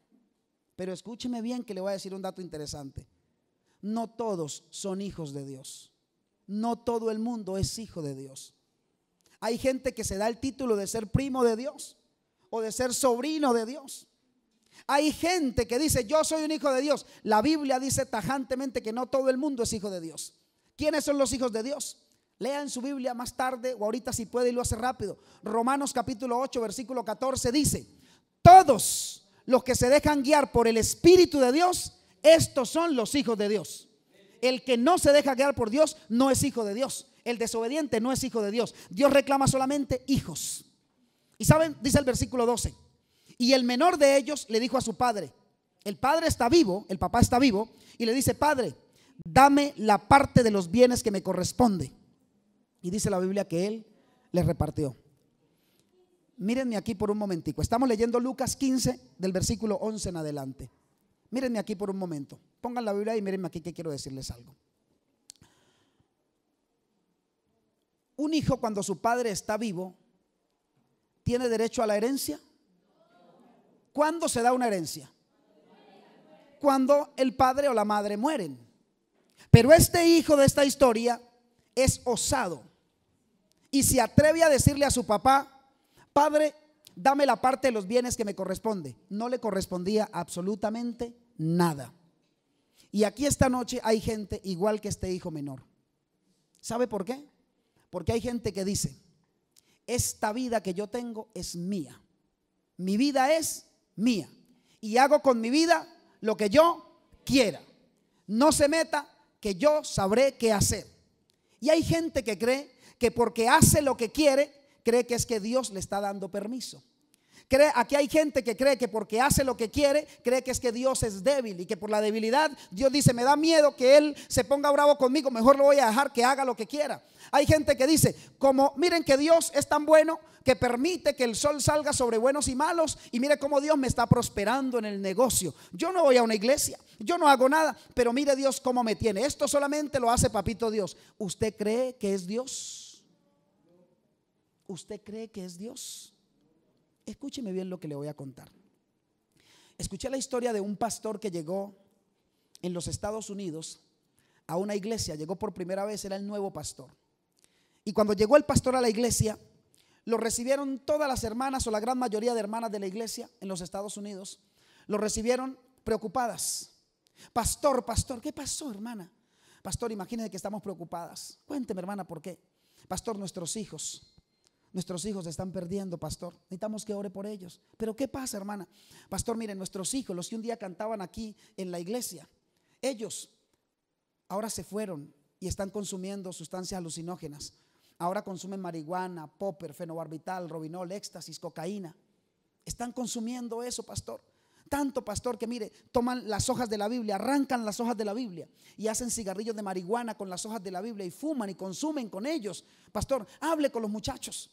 Pero escúcheme bien que le voy a decir un dato interesante. No todos son hijos de Dios. No todo el mundo es hijo de Dios. Hay gente que se da el título de ser primo de Dios o de ser sobrino de Dios. Hay gente que dice, yo soy un hijo de Dios. La Biblia dice tajantemente que no todo el mundo es hijo de Dios. ¿Quiénes son los hijos de Dios? Lea en su Biblia más tarde o ahorita si puede y lo hace rápido. Romanos capítulo 8, versículo 14 dice, todos los que se dejan guiar por el Espíritu de Dios, estos son los hijos de Dios. El que no se deja guiar por Dios no es hijo de Dios. El desobediente no es hijo de Dios. Dios reclama solamente hijos. Y saben, dice el versículo 12, y el menor de ellos le dijo a su padre, el padre está vivo, el papá está vivo, y le dice, padre, dame la parte de los bienes que me corresponde. Y dice la Biblia que él le repartió. Mírenme aquí por un momentico. Estamos leyendo Lucas 15 del versículo 11 en adelante. Mírenme aquí por un momento. Pongan la Biblia y mírenme aquí que quiero decirles algo. Un hijo cuando su padre está vivo, ¿tiene derecho a la herencia? ¿Cuándo se da una herencia? Cuando el padre o la madre mueren. Pero este hijo de esta historia es osado y se atreve a decirle a su papá, padre, dame la parte de los bienes que me corresponde. No le correspondía absolutamente nada. Y aquí esta noche hay gente igual que este hijo menor. ¿Sabe por qué? Porque hay gente que dice, esta vida que yo tengo es mía. Mi vida es mía. Y hago con mi vida lo que yo quiera. No se meta que yo sabré qué hacer. Y hay gente que cree que porque hace lo que quiere, cree que es que Dios le está dando permiso. Cree, aquí hay gente que cree que porque hace lo que quiere, cree que es que Dios es débil y que por la debilidad Dios dice, me da miedo que Él se ponga bravo conmigo, mejor lo voy a dejar que haga lo que quiera. Hay gente que dice, como miren que Dios es tan bueno que permite que el sol salga sobre buenos y malos y mire cómo Dios me está prosperando en el negocio. Yo no voy a una iglesia, yo no hago nada, pero mire Dios cómo me tiene. Esto solamente lo hace papito Dios. ¿Usted cree que es Dios? ¿Usted cree que es Dios? Escúcheme bien lo que le voy a contar. Escuché la historia de un pastor que llegó en los Estados Unidos a una iglesia, llegó por primera vez, era el nuevo pastor. Y cuando llegó el pastor a la iglesia, lo recibieron todas las hermanas o la gran mayoría de hermanas de la iglesia en los Estados Unidos, lo recibieron preocupadas. Pastor, pastor, ¿qué pasó, hermana? Pastor, imagínese que estamos preocupadas. Cuénteme, hermana, ¿por qué? Pastor, nuestros hijos, nuestros hijos se están perdiendo, pastor. Necesitamos que ore por ellos. Pero ¿qué pasa, hermana? Pastor, miren, nuestros hijos, los que un día cantaban aquí en la iglesia, ellos ahora se fueron y están consumiendo sustancias alucinógenas. Ahora consumen marihuana, popper, fenobarbital, robinol, éxtasis, cocaína. Están consumiendo eso, pastor. Tanto, pastor, que mire, toman las hojas de la Biblia, arrancan las hojas de la Biblia y hacen cigarrillos de marihuana con las hojas de la Biblia y fuman y consumen con ellos. Pastor, hable con los muchachos.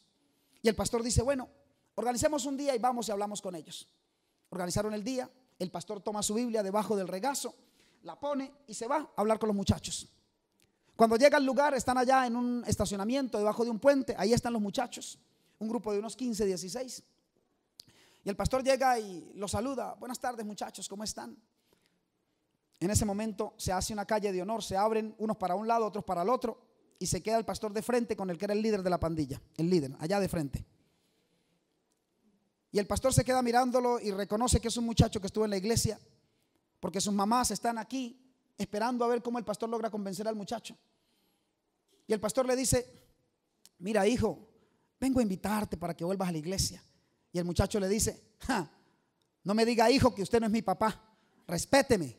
Y el pastor dice, bueno, organicemos un día y vamos y hablamos con ellos. Organizaron el día, el pastor toma su Biblia debajo del regazo, la pone y se va a hablar con los muchachos. Cuando llega al lugar, están allá en un estacionamiento debajo de un puente, ahí están los muchachos, un grupo de unos 15, 16. Y el pastor llega y los saluda, buenas tardes muchachos, ¿cómo están? En ese momento se hace una calle de honor, se abren unos para un lado, otros para el otro y se queda el pastor de frente con el que era el líder de la pandilla, el líder, allá de frente. Y el pastor se queda mirándolo y reconoce que es un muchacho que estuvo en la iglesia, porque sus mamás están aquí esperando a ver cómo el pastor logra convencer al muchacho. Y el pastor le dice, mira hijo, vengo a invitarte para que vuelvas a la iglesia. Y el muchacho le dice, no me diga hijo que usted no es mi papá, respéteme.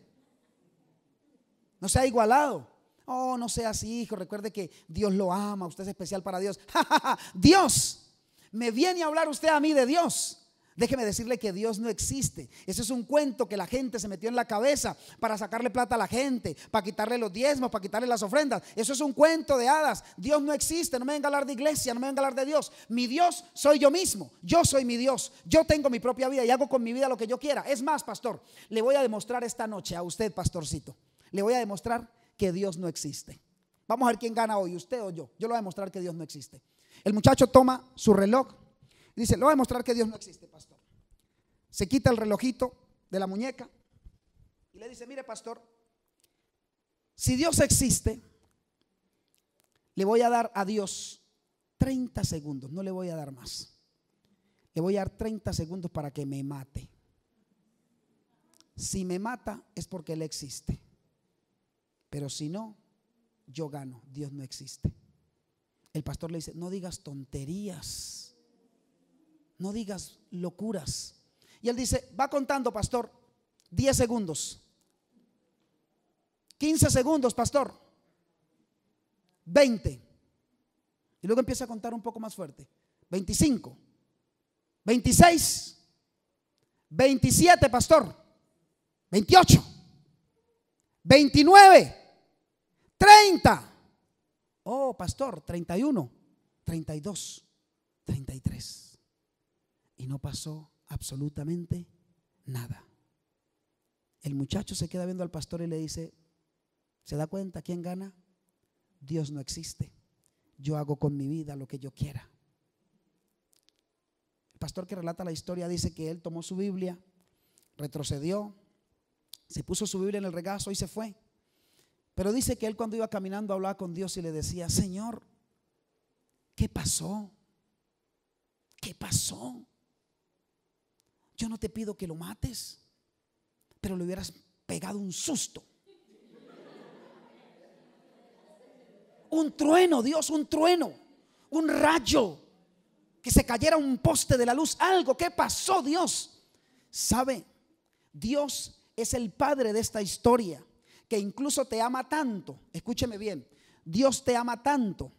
No se ha igualado. Oh, no sea así, hijo. Recuerde que Dios lo ama. Usted es especial para Dios. Dios. Me viene a hablar usted a mí de Dios. Déjeme decirle que Dios no existe. Ese es un cuento que la gente se metió en la cabeza para sacarle plata a la gente, para quitarle los diezmos, para quitarle las ofrendas. Eso es un cuento de hadas. Dios no existe. No me venga a hablar de iglesia, no me venga a hablar de Dios. Mi Dios soy yo mismo. Yo soy mi Dios. Yo tengo mi propia vida y hago con mi vida lo que yo quiera. Es más, pastor, le voy a demostrar esta noche a usted, pastorcito. Le voy a demostrar que Dios no existe. Vamos a ver quién gana hoy, usted o yo. Yo lo voy a demostrar que Dios no existe. El muchacho toma su reloj dice, le voy a demostrar que Dios no existe, pastor. Se quita el relojito de la muñeca y le dice, mire, pastor, si Dios existe, le voy a dar a Dios 30 segundos, no le voy a dar más. Le voy a dar 30 segundos para que me mate. Si me mata es porque Él existe. Pero si no, yo gano, Dios no existe. El pastor le dice, no digas tonterías, no digas locuras. Y él dice, va contando, pastor, 10 segundos, 15 segundos, pastor, 20. Y luego empieza a contar un poco más fuerte, 25, 26, 27, pastor, 28, 29. 30. Oh, pastor, 31, 32, 33. Y no pasó absolutamente nada. El muchacho se queda viendo al pastor y le dice, ¿se da cuenta quién gana? Dios no existe. Yo hago con mi vida lo que yo quiera. El pastor que relata la historia dice que él tomó su Biblia, retrocedió, se puso su Biblia en el regazo y se fue. Pero dice que él cuando iba caminando hablaba con Dios y le decía, Señor, ¿qué pasó? ¿Qué pasó? Yo no te pido que lo mates, pero le hubieras pegado un susto. Un trueno, Dios, un trueno, un rayo, que se cayera un poste de la luz, algo. ¿Qué pasó, Dios? ¿Sabe? Dios es el padre de esta historia que incluso te ama tanto, escúcheme bien, Dios te ama tanto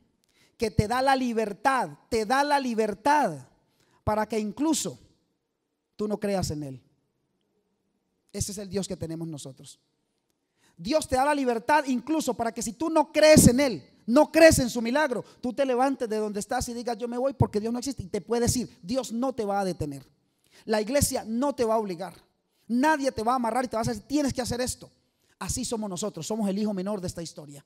que te da la libertad, te da la libertad para que incluso tú no creas en Él. Ese es el Dios que tenemos nosotros. Dios te da la libertad incluso para que si tú no crees en Él, no crees en su milagro, tú te levantes de donde estás y digas yo me voy porque Dios no existe. Y te puede decir, Dios no te va a detener. La iglesia no te va a obligar. Nadie te va a amarrar y te va a decir, tienes que hacer esto. Así somos nosotros, somos el hijo menor de esta historia.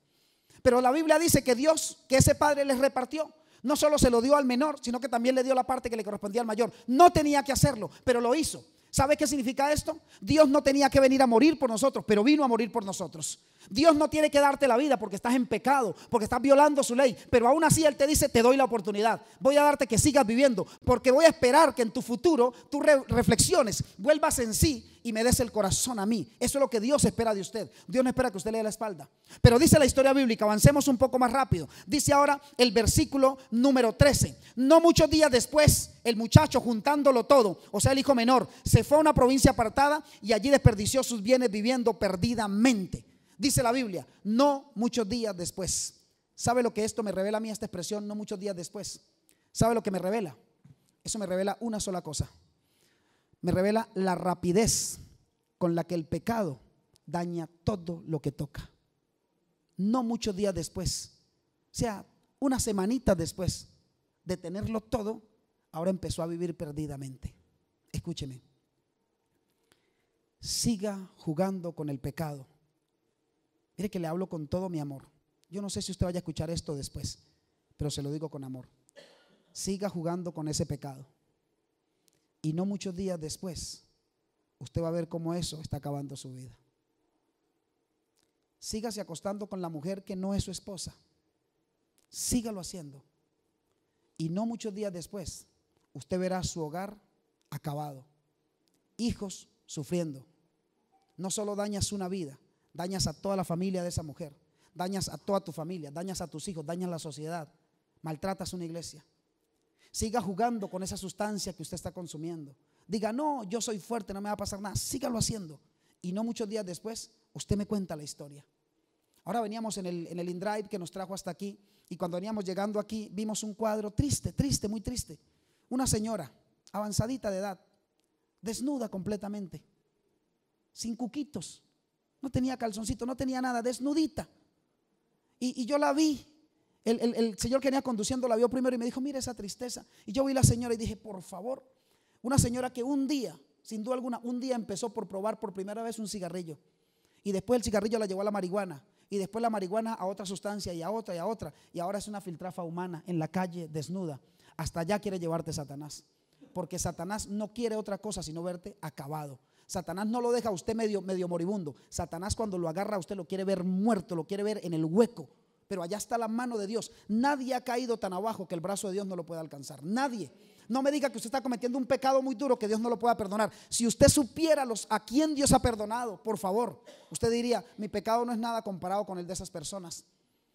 Pero la Biblia dice que Dios, que ese padre les repartió. No solo se lo dio al menor, sino que también le dio la parte que le correspondía al mayor. No tenía que hacerlo, pero lo hizo. ¿Sabes qué significa esto? Dios no tenía que venir a morir por nosotros, pero vino a morir por nosotros. Dios no tiene que darte la vida porque estás en pecado, porque estás violando su ley, pero aún así Él te dice, te doy la oportunidad, voy a darte que sigas viviendo, porque voy a esperar que en tu futuro tú reflexiones, vuelvas en sí y me des el corazón a mí. Eso es lo que Dios espera de usted. Dios no espera que usted le dé la espalda. Pero dice la historia bíblica, avancemos un poco más rápido. Dice ahora el versículo número 13. No muchos días después, el muchacho juntándolo todo, o sea, el hijo menor, se fue a una provincia apartada y allí desperdició sus bienes viviendo perdidamente. Dice la Biblia, no muchos días después. ¿Sabe lo que esto me revela a mí, esta expresión, no muchos días después? ¿Sabe lo que me revela? Eso me revela una sola cosa me revela la rapidez con la que el pecado daña todo lo que toca. No muchos días después, o sea, una semanita después de tenerlo todo, ahora empezó a vivir perdidamente. Escúcheme, siga jugando con el pecado. Mire que le hablo con todo mi amor. Yo no sé si usted vaya a escuchar esto después, pero se lo digo con amor. Siga jugando con ese pecado y no muchos días después, usted va a ver cómo eso está acabando su vida. Sígase acostando con la mujer que no es su esposa. Sígalo haciendo. Y no muchos días después, usted verá su hogar acabado. Hijos sufriendo. No solo dañas una vida, dañas a toda la familia de esa mujer, dañas a toda tu familia, dañas a tus hijos, dañas a la sociedad, maltratas una iglesia. Siga jugando con esa sustancia que usted está consumiendo. Diga, no, yo soy fuerte, no me va a pasar nada. Sígalo haciendo. Y no muchos días después, usted me cuenta la historia. Ahora veníamos en el, en el que nos trajo hasta aquí. Y cuando veníamos llegando aquí, vimos un cuadro triste, triste, muy triste. Una señora avanzadita de edad, desnuda completamente, sin cuquitos, no tenía calzoncito, no tenía nada, desnudita. y yo la vi el, señor que venía conduciendo la vio primero y me dijo, mira esa tristeza. Y yo vi la señora y dije, por favor, una señora que un día, sin duda alguna, un día empezó por probar por primera vez un cigarrillo. Y después el cigarrillo la llevó a la marihuana. Y después la marihuana a otra sustancia y a otra y a otra. Y ahora es una filtrafa humana en la calle desnuda. Hasta allá quiere llevarte Satanás. Porque Satanás no quiere otra cosa sino verte acabado. Satanás no lo deja a usted medio, medio moribundo. Satanás cuando lo agarra a usted lo quiere ver muerto, lo quiere ver en el hueco pero allá está la mano de Dios. Nadie ha caído tan abajo que el brazo de Dios no lo pueda alcanzar. Nadie. No me diga que usted está cometiendo un pecado muy duro que Dios no lo pueda perdonar. Si usted supiera los, a quién Dios ha perdonado, por favor, usted diría, mi pecado no es nada comparado con el de esas personas.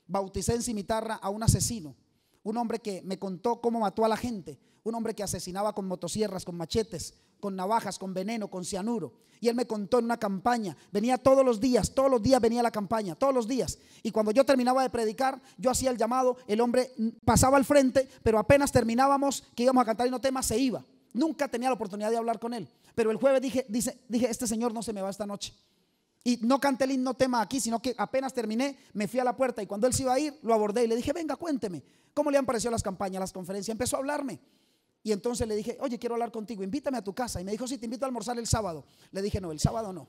Bauticé en cimitarra a un asesino, un hombre que me contó cómo mató a la gente, un hombre que asesinaba con motosierras, con machetes, con navajas, con veneno, con cianuro. Y él me contó en una campaña, venía todos los días, todos los días venía a la campaña, todos los días. Y cuando yo terminaba de predicar, yo hacía el llamado, el hombre pasaba al frente, pero apenas terminábamos que íbamos a cantar y no tema, se iba. Nunca tenía la oportunidad de hablar con él. Pero el jueves dije, dice, dije, este señor no se me va esta noche. Y no canté el himno tema aquí, sino que apenas terminé, me fui a la puerta y cuando él se iba a ir, lo abordé y le dije, venga, cuénteme, ¿cómo le han parecido las campañas, las conferencias? Empezó a hablarme. Y entonces le dije, oye, quiero hablar contigo, invítame a tu casa. Y me dijo, sí, te invito a almorzar el sábado. Le dije, no, el sábado no,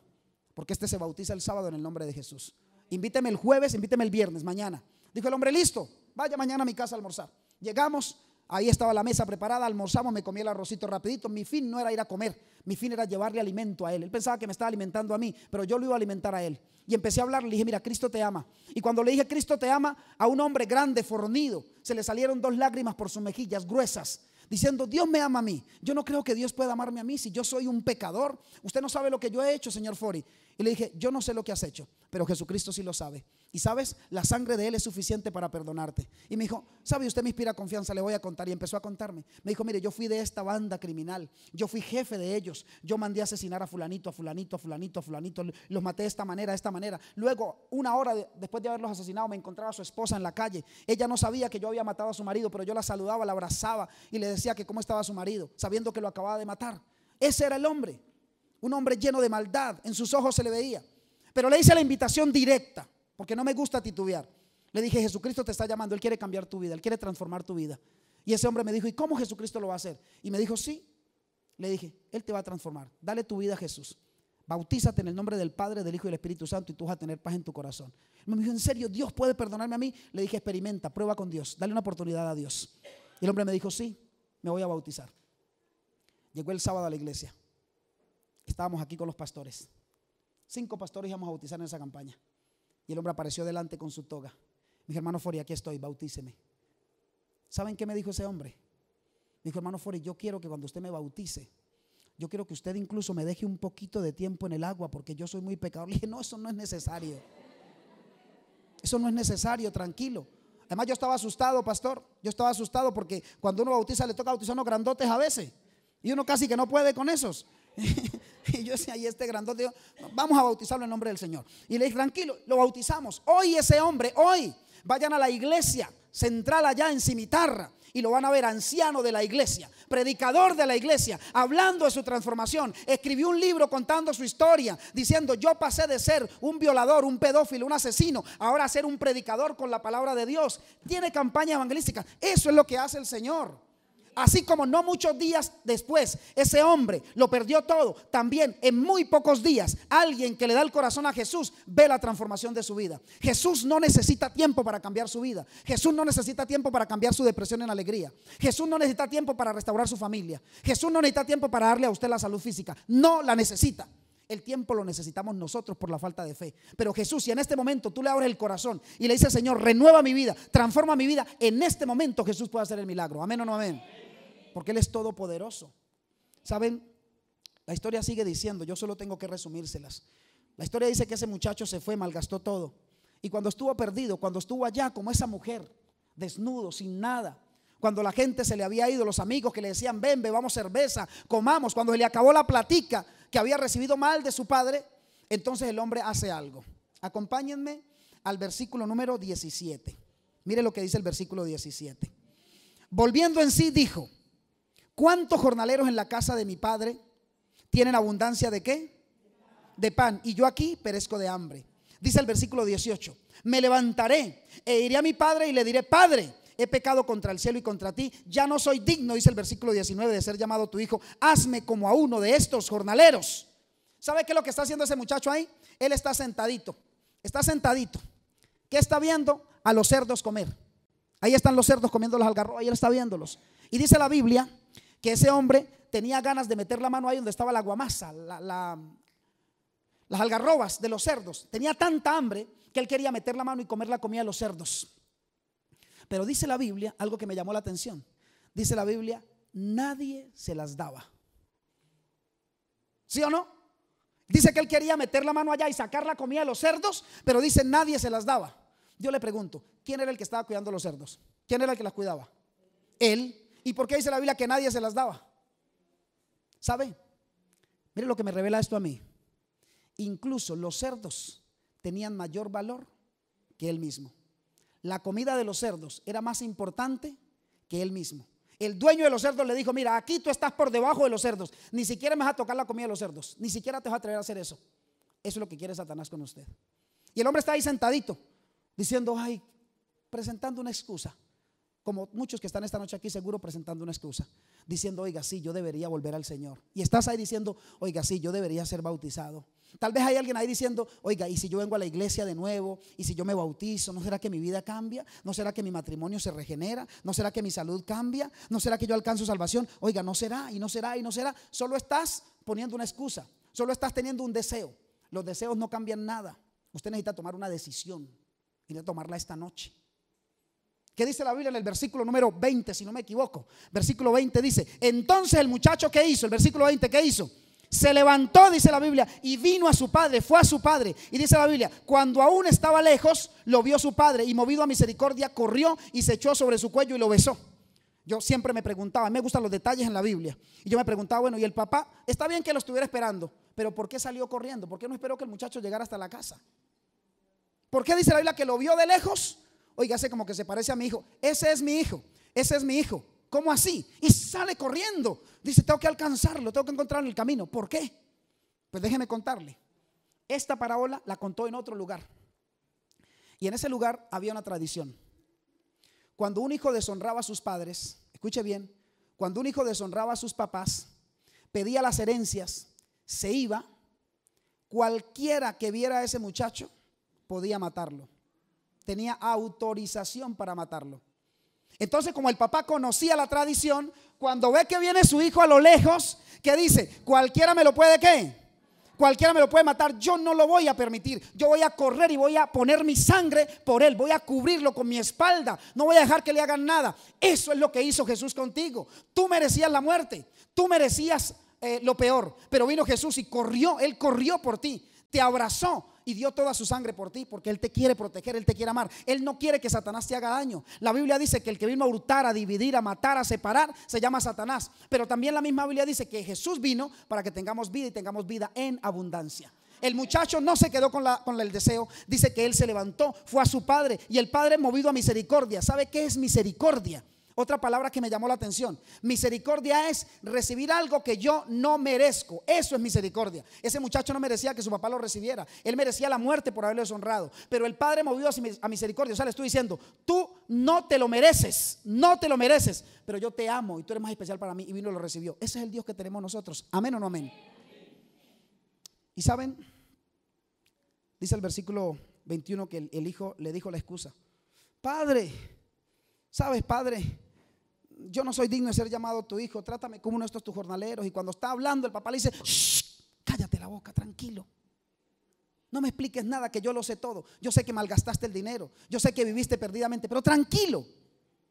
porque este se bautiza el sábado en el nombre de Jesús. Invíteme el jueves, invíteme el viernes, mañana. Dijo el hombre, listo, vaya mañana a mi casa a almorzar. Llegamos, ahí estaba la mesa preparada, almorzamos, me comí el arrocito rapidito. Mi fin no era ir a comer, mi fin era llevarle alimento a él. Él pensaba que me estaba alimentando a mí, pero yo lo iba a alimentar a él. Y empecé a hablar, le dije, mira, Cristo te ama. Y cuando le dije, Cristo te ama, a un hombre grande, fornido, se le salieron dos lágrimas por sus mejillas gruesas diciendo, Dios me ama a mí. Yo no creo que Dios pueda amarme a mí si yo soy un pecador. Usted no sabe lo que yo he hecho, señor Fori. Y le dije, yo no sé lo que has hecho, pero Jesucristo sí lo sabe. Y sabes, la sangre de Él es suficiente para perdonarte. Y me dijo, ¿sabe? Usted me inspira confianza, le voy a contar. Y empezó a contarme. Me dijo, mire, yo fui de esta banda criminal. Yo fui jefe de ellos. Yo mandé a asesinar a fulanito, a fulanito, a fulanito, a fulanito. Los maté de esta manera, de esta manera. Luego, una hora después de haberlos asesinado, me encontraba a su esposa en la calle. Ella no sabía que yo había matado a su marido, pero yo la saludaba, la abrazaba y le decía que cómo estaba su marido, sabiendo que lo acababa de matar. Ese era el hombre. Un hombre lleno de maldad. En sus ojos se le veía. Pero le hice la invitación directa porque no me gusta titubear. Le dije, Jesucristo te está llamando, Él quiere cambiar tu vida, Él quiere transformar tu vida. Y ese hombre me dijo, ¿y cómo Jesucristo lo va a hacer? Y me dijo, sí. Le dije, Él te va a transformar. Dale tu vida a Jesús. Bautízate en el nombre del Padre, del Hijo y del Espíritu Santo y tú vas a tener paz en tu corazón. Me dijo, ¿en serio Dios puede perdonarme a mí? Le dije, experimenta, prueba con Dios, dale una oportunidad a Dios. Y el hombre me dijo, sí, me voy a bautizar. Llegó el sábado a la iglesia. Estábamos aquí con los pastores. Cinco pastores íbamos a bautizar en esa campaña. Y el hombre apareció delante con su toga. Dije, hermano Fori, aquí estoy, bautíceme. ¿Saben qué me dijo ese hombre? Me dijo, hermano Fori, yo quiero que cuando usted me bautice, yo quiero que usted incluso me deje un poquito de tiempo en el agua porque yo soy muy pecador. Le dije, no, eso no es necesario. Eso no es necesario, tranquilo. Además, yo estaba asustado, pastor. Yo estaba asustado porque cuando uno bautiza le toca bautizar a grandotes a veces. Y uno casi que no puede con esos. Y yo decía, ahí este grandote, vamos a bautizarlo en nombre del Señor. Y le dije, tranquilo, lo bautizamos. Hoy ese hombre, hoy, vayan a la iglesia central allá en Cimitarra y lo van a ver anciano de la iglesia, predicador de la iglesia, hablando de su transformación. Escribió un libro contando su historia, diciendo, yo pasé de ser un violador, un pedófilo, un asesino, ahora a ser un predicador con la palabra de Dios. Tiene campaña evangelística. Eso es lo que hace el Señor. Así como no muchos días después ese hombre lo perdió todo, también en muy pocos días alguien que le da el corazón a Jesús ve la transformación de su vida. Jesús no necesita tiempo para cambiar su vida. Jesús no necesita tiempo para cambiar su depresión en alegría. Jesús no necesita tiempo para restaurar su familia. Jesús no necesita tiempo para darle a usted la salud física. No la necesita. El tiempo lo necesitamos nosotros por la falta de fe. Pero Jesús, si en este momento tú le abres el corazón y le dices, Señor, renueva mi vida, transforma mi vida, en este momento Jesús puede hacer el milagro. Amén o no amén. amén. Porque Él es todopoderoso. ¿Saben? La historia sigue diciendo, yo solo tengo que resumírselas. La historia dice que ese muchacho se fue, malgastó todo. Y cuando estuvo perdido, cuando estuvo allá como esa mujer, desnudo, sin nada, cuando la gente se le había ido, los amigos que le decían, ven, bebamos cerveza, comamos, cuando se le acabó la platica que había recibido mal de su padre, entonces el hombre hace algo. Acompáñenme al versículo número 17. Mire lo que dice el versículo 17. Volviendo en sí, dijo, ¿Cuántos jornaleros en la casa de mi padre tienen abundancia de qué? De pan. Y yo aquí perezco de hambre. Dice el versículo 18, me levantaré e iré a mi padre y le diré, Padre, he pecado contra el cielo y contra ti, ya no soy digno, dice el versículo 19, de ser llamado tu hijo, hazme como a uno de estos jornaleros. ¿Sabe qué es lo que está haciendo ese muchacho ahí? Él está sentadito, está sentadito. ¿Qué está viendo? A los cerdos comer. Ahí están los cerdos comiendo las algarrobas Ahí él está viéndolos. Y dice la Biblia que ese hombre tenía ganas de meter la mano ahí donde estaba la guamasa, las algarrobas de los cerdos. Tenía tanta hambre que él quería meter la mano y comer la comida de los cerdos. Pero dice la Biblia algo que me llamó la atención. Dice la Biblia, nadie se las daba. ¿Sí o no? Dice que él quería meter la mano allá y sacar la comida de los cerdos, pero dice nadie se las daba. Yo le pregunto, ¿quién era el que estaba cuidando los cerdos? ¿Quién era el que las cuidaba? Él. ¿Y por qué dice la Biblia que nadie se las daba? ¿Sabe? Mire lo que me revela esto a mí. Incluso los cerdos tenían mayor valor que él mismo. La comida de los cerdos era más importante que él mismo. El dueño de los cerdos le dijo, mira, aquí tú estás por debajo de los cerdos. Ni siquiera me vas a tocar la comida de los cerdos. Ni siquiera te vas a atrever a hacer eso. Eso es lo que quiere Satanás con usted. Y el hombre está ahí sentadito, diciendo, ay, presentando una excusa como muchos que están esta noche aquí seguro presentando una excusa, diciendo, oiga, sí, yo debería volver al Señor. Y estás ahí diciendo, oiga, sí, yo debería ser bautizado. Tal vez hay alguien ahí diciendo, oiga, ¿y si yo vengo a la iglesia de nuevo? ¿Y si yo me bautizo? ¿No será que mi vida cambia? ¿No será que mi matrimonio se regenera? ¿No será que mi salud cambia? ¿No será que yo alcanzo salvación? Oiga, no será, y no será, y no será. Solo estás poniendo una excusa, solo estás teniendo un deseo. Los deseos no cambian nada. Usted necesita tomar una decisión y de tomarla esta noche. ¿Qué dice la Biblia en el versículo número 20, si no me equivoco? Versículo 20 dice, entonces el muchacho que hizo, el versículo 20 que hizo, se levantó, dice la Biblia, y vino a su padre, fue a su padre. Y dice la Biblia, cuando aún estaba lejos, lo vio su padre y movido a misericordia, corrió y se echó sobre su cuello y lo besó. Yo siempre me preguntaba, a mí me gustan los detalles en la Biblia. Y yo me preguntaba, bueno, ¿y el papá? Está bien que lo estuviera esperando, pero ¿por qué salió corriendo? ¿Por qué no esperó que el muchacho llegara hasta la casa? ¿Por qué dice la Biblia que lo vio de lejos oiga, hace como que se parece a mi hijo. Ese es mi hijo, ese es mi hijo. ¿Cómo así? Y sale corriendo. Dice, tengo que alcanzarlo, tengo que encontrar el camino. ¿Por qué? Pues déjeme contarle. Esta parábola la contó en otro lugar. Y en ese lugar había una tradición. Cuando un hijo deshonraba a sus padres, escuche bien, cuando un hijo deshonraba a sus papás, pedía las herencias, se iba, cualquiera que viera a ese muchacho podía matarlo tenía autorización para matarlo. Entonces, como el papá conocía la tradición, cuando ve que viene su hijo a lo lejos, que dice, cualquiera me lo puede qué? Cualquiera me lo puede matar, yo no lo voy a permitir. Yo voy a correr y voy a poner mi sangre por él, voy a cubrirlo con mi espalda, no voy a dejar que le hagan nada. Eso es lo que hizo Jesús contigo. Tú merecías la muerte, tú merecías eh, lo peor, pero vino Jesús y corrió, él corrió por ti te abrazó y dio toda su sangre por ti, porque Él te quiere proteger, Él te quiere amar. Él no quiere que Satanás te haga daño. La Biblia dice que el que vino a hurtar, a dividir, a matar, a separar, se llama Satanás. Pero también la misma Biblia dice que Jesús vino para que tengamos vida y tengamos vida en abundancia. El muchacho no se quedó con, la, el deseo. Dice que él se levantó, fue a su padre y el padre movido a misericordia. ¿Sabe qué es misericordia? Otra palabra que me llamó la atención. Misericordia es recibir algo que yo no merezco. Eso es misericordia. Ese muchacho no merecía que su papá lo recibiera. Él merecía la muerte por haberle deshonrado. Pero el padre movió a misericordia. O sea, le estoy diciendo, tú no te lo mereces. No te lo mereces. Pero yo te amo y tú eres más especial para mí. Y vino y lo recibió. Ese es el Dios que tenemos nosotros. Amén o no amén. Y saben, dice el versículo 21 que el hijo le dijo la excusa. Padre, sabes, Padre yo no soy digno de ser llamado tu hijo, trátame como uno de estos tus jornaleros. Y cuando está hablando, el papá le dice, cállate la boca, tranquilo. No me expliques nada, que yo lo sé todo. Yo sé que malgastaste el dinero, yo sé que viviste perdidamente, pero tranquilo.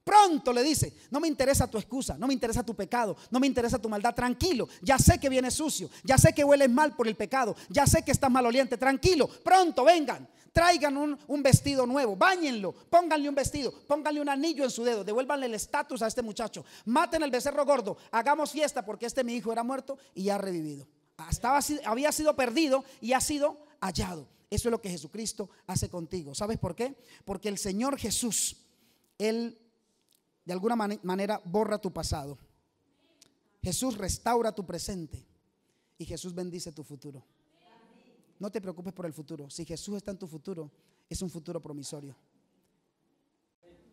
Pronto le dice, no me interesa tu excusa, no me interesa tu pecado, no me interesa tu maldad, tranquilo, ya sé que vienes sucio, ya sé que hueles mal por el pecado, ya sé que estás maloliente, tranquilo, pronto vengan, traigan un, vestido nuevo, báñenlo, pónganle un vestido, pónganle un anillo en su dedo, devuélvanle el estatus a este muchacho, maten al becerro gordo, hagamos fiesta porque este mi hijo era muerto y ha revivido. había sido perdido y ha sido hallado. Eso es lo que Jesucristo hace contigo. ¿Sabes por qué? Porque el Señor Jesús, Él de alguna manera borra tu pasado. Jesús restaura tu presente y Jesús bendice tu futuro. No te preocupes por el futuro. Si Jesús está en tu futuro, es un futuro promisorio.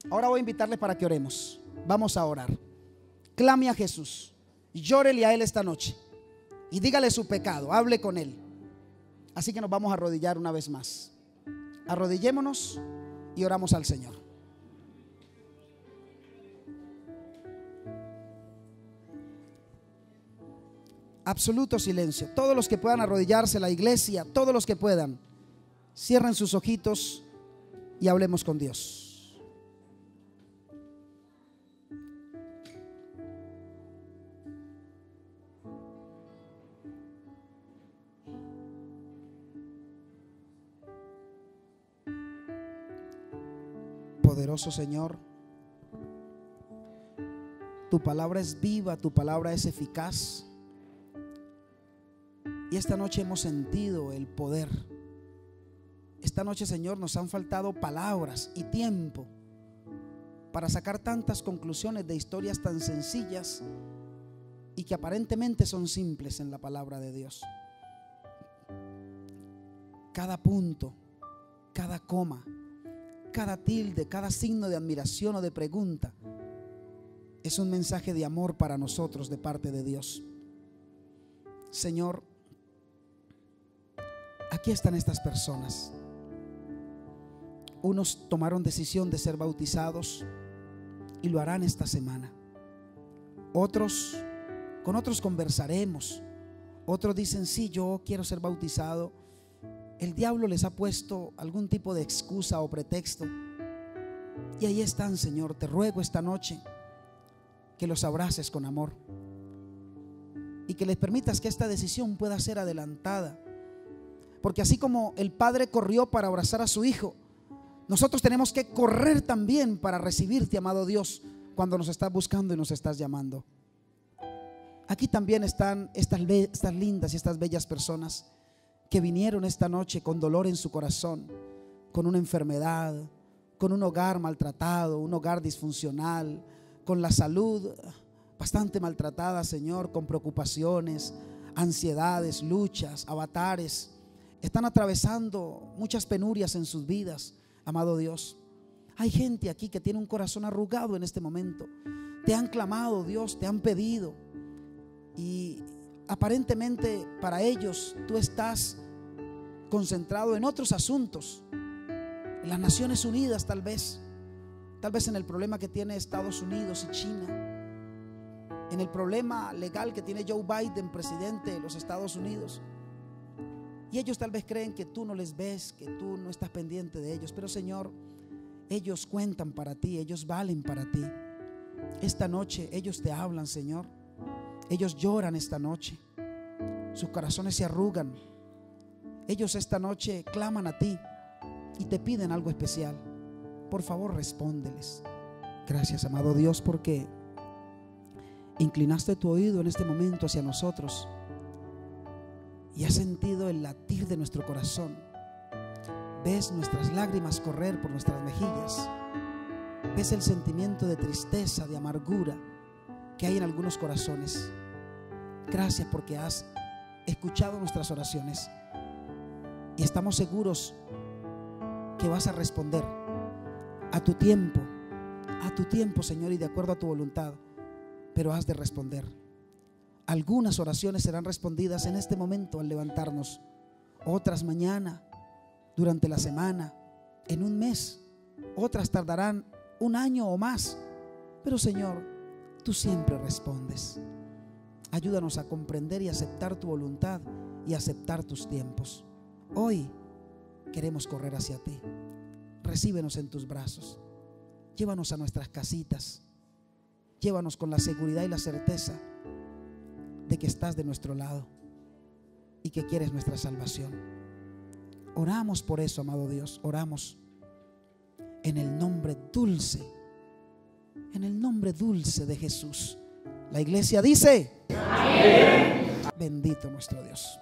Ahora voy a invitarles para que oremos. Vamos a orar. Clame a Jesús. Llórele a Él esta noche. Y dígale su pecado. Hable con Él. Así que nos vamos a arrodillar una vez más. Arrodillémonos y oramos al Señor. absoluto silencio. Todos los que puedan arrodillarse, la iglesia, todos los que puedan, cierren sus ojitos y hablemos con Dios. Poderoso Señor, tu palabra es viva, tu palabra es eficaz. Y esta noche hemos sentido el poder. Esta noche, Señor, nos han faltado palabras y tiempo para sacar tantas conclusiones de historias tan sencillas y que aparentemente son simples en la palabra de Dios. Cada punto, cada coma, cada tilde, cada signo de admiración o de pregunta es un mensaje de amor para nosotros de parte de Dios. Señor, Aquí están estas personas. Unos tomaron decisión de ser bautizados y lo harán esta semana. Otros, con otros conversaremos. Otros dicen, sí, yo quiero ser bautizado. El diablo les ha puesto algún tipo de excusa o pretexto. Y ahí están, Señor. Te ruego esta noche que los abraces con amor y que les permitas que esta decisión pueda ser adelantada porque así como el Padre corrió para abrazar a su Hijo, nosotros tenemos que correr también para recibirte, amado Dios, cuando nos estás buscando y nos estás llamando. Aquí también están estas, estas lindas y estas bellas personas que vinieron esta noche con dolor en su corazón, con una enfermedad, con un hogar maltratado, un hogar disfuncional, con la salud bastante maltratada, Señor, con preocupaciones, ansiedades, luchas, avatares están atravesando muchas penurias en sus vidas, amado Dios. Hay gente aquí que tiene un corazón arrugado en este momento. Te han clamado, Dios, te han pedido. Y aparentemente para ellos tú estás concentrado en otros asuntos, en las Naciones Unidas tal vez, tal vez en el problema que tiene Estados Unidos y China, en el problema legal que tiene Joe Biden, presidente de los Estados Unidos y ellos tal vez creen que tú no les ves, que tú no estás pendiente de ellos, pero Señor, ellos cuentan para ti, ellos valen para ti. Esta noche ellos te hablan, Señor. Ellos lloran esta noche. Sus corazones se arrugan. Ellos esta noche claman a ti y te piden algo especial. Por favor, respóndeles. Gracias, amado Dios, porque inclinaste tu oído en este momento hacia nosotros y has sentido el latir de nuestro corazón. Ves nuestras lágrimas correr por nuestras mejillas. Ves el sentimiento de tristeza, de amargura que hay en algunos corazones. Gracias porque has escuchado nuestras oraciones y estamos seguros que vas a responder a tu tiempo, a tu tiempo, Señor, y de acuerdo a tu voluntad, pero has de responder. Algunas oraciones serán respondidas en este momento al levantarnos, otras mañana, durante la semana, en un mes, otras tardarán un año o más. Pero Señor, tú siempre respondes. Ayúdanos a comprender y aceptar tu voluntad y aceptar tus tiempos. Hoy queremos correr hacia ti. Recíbenos en tus brazos. Llévanos a nuestras casitas. Llévanos con la seguridad y la certeza que estás de nuestro lado y que quieres nuestra salvación. Oramos por eso, amado Dios, oramos en el nombre dulce, en el nombre dulce de Jesús. La iglesia dice, bendito nuestro Dios.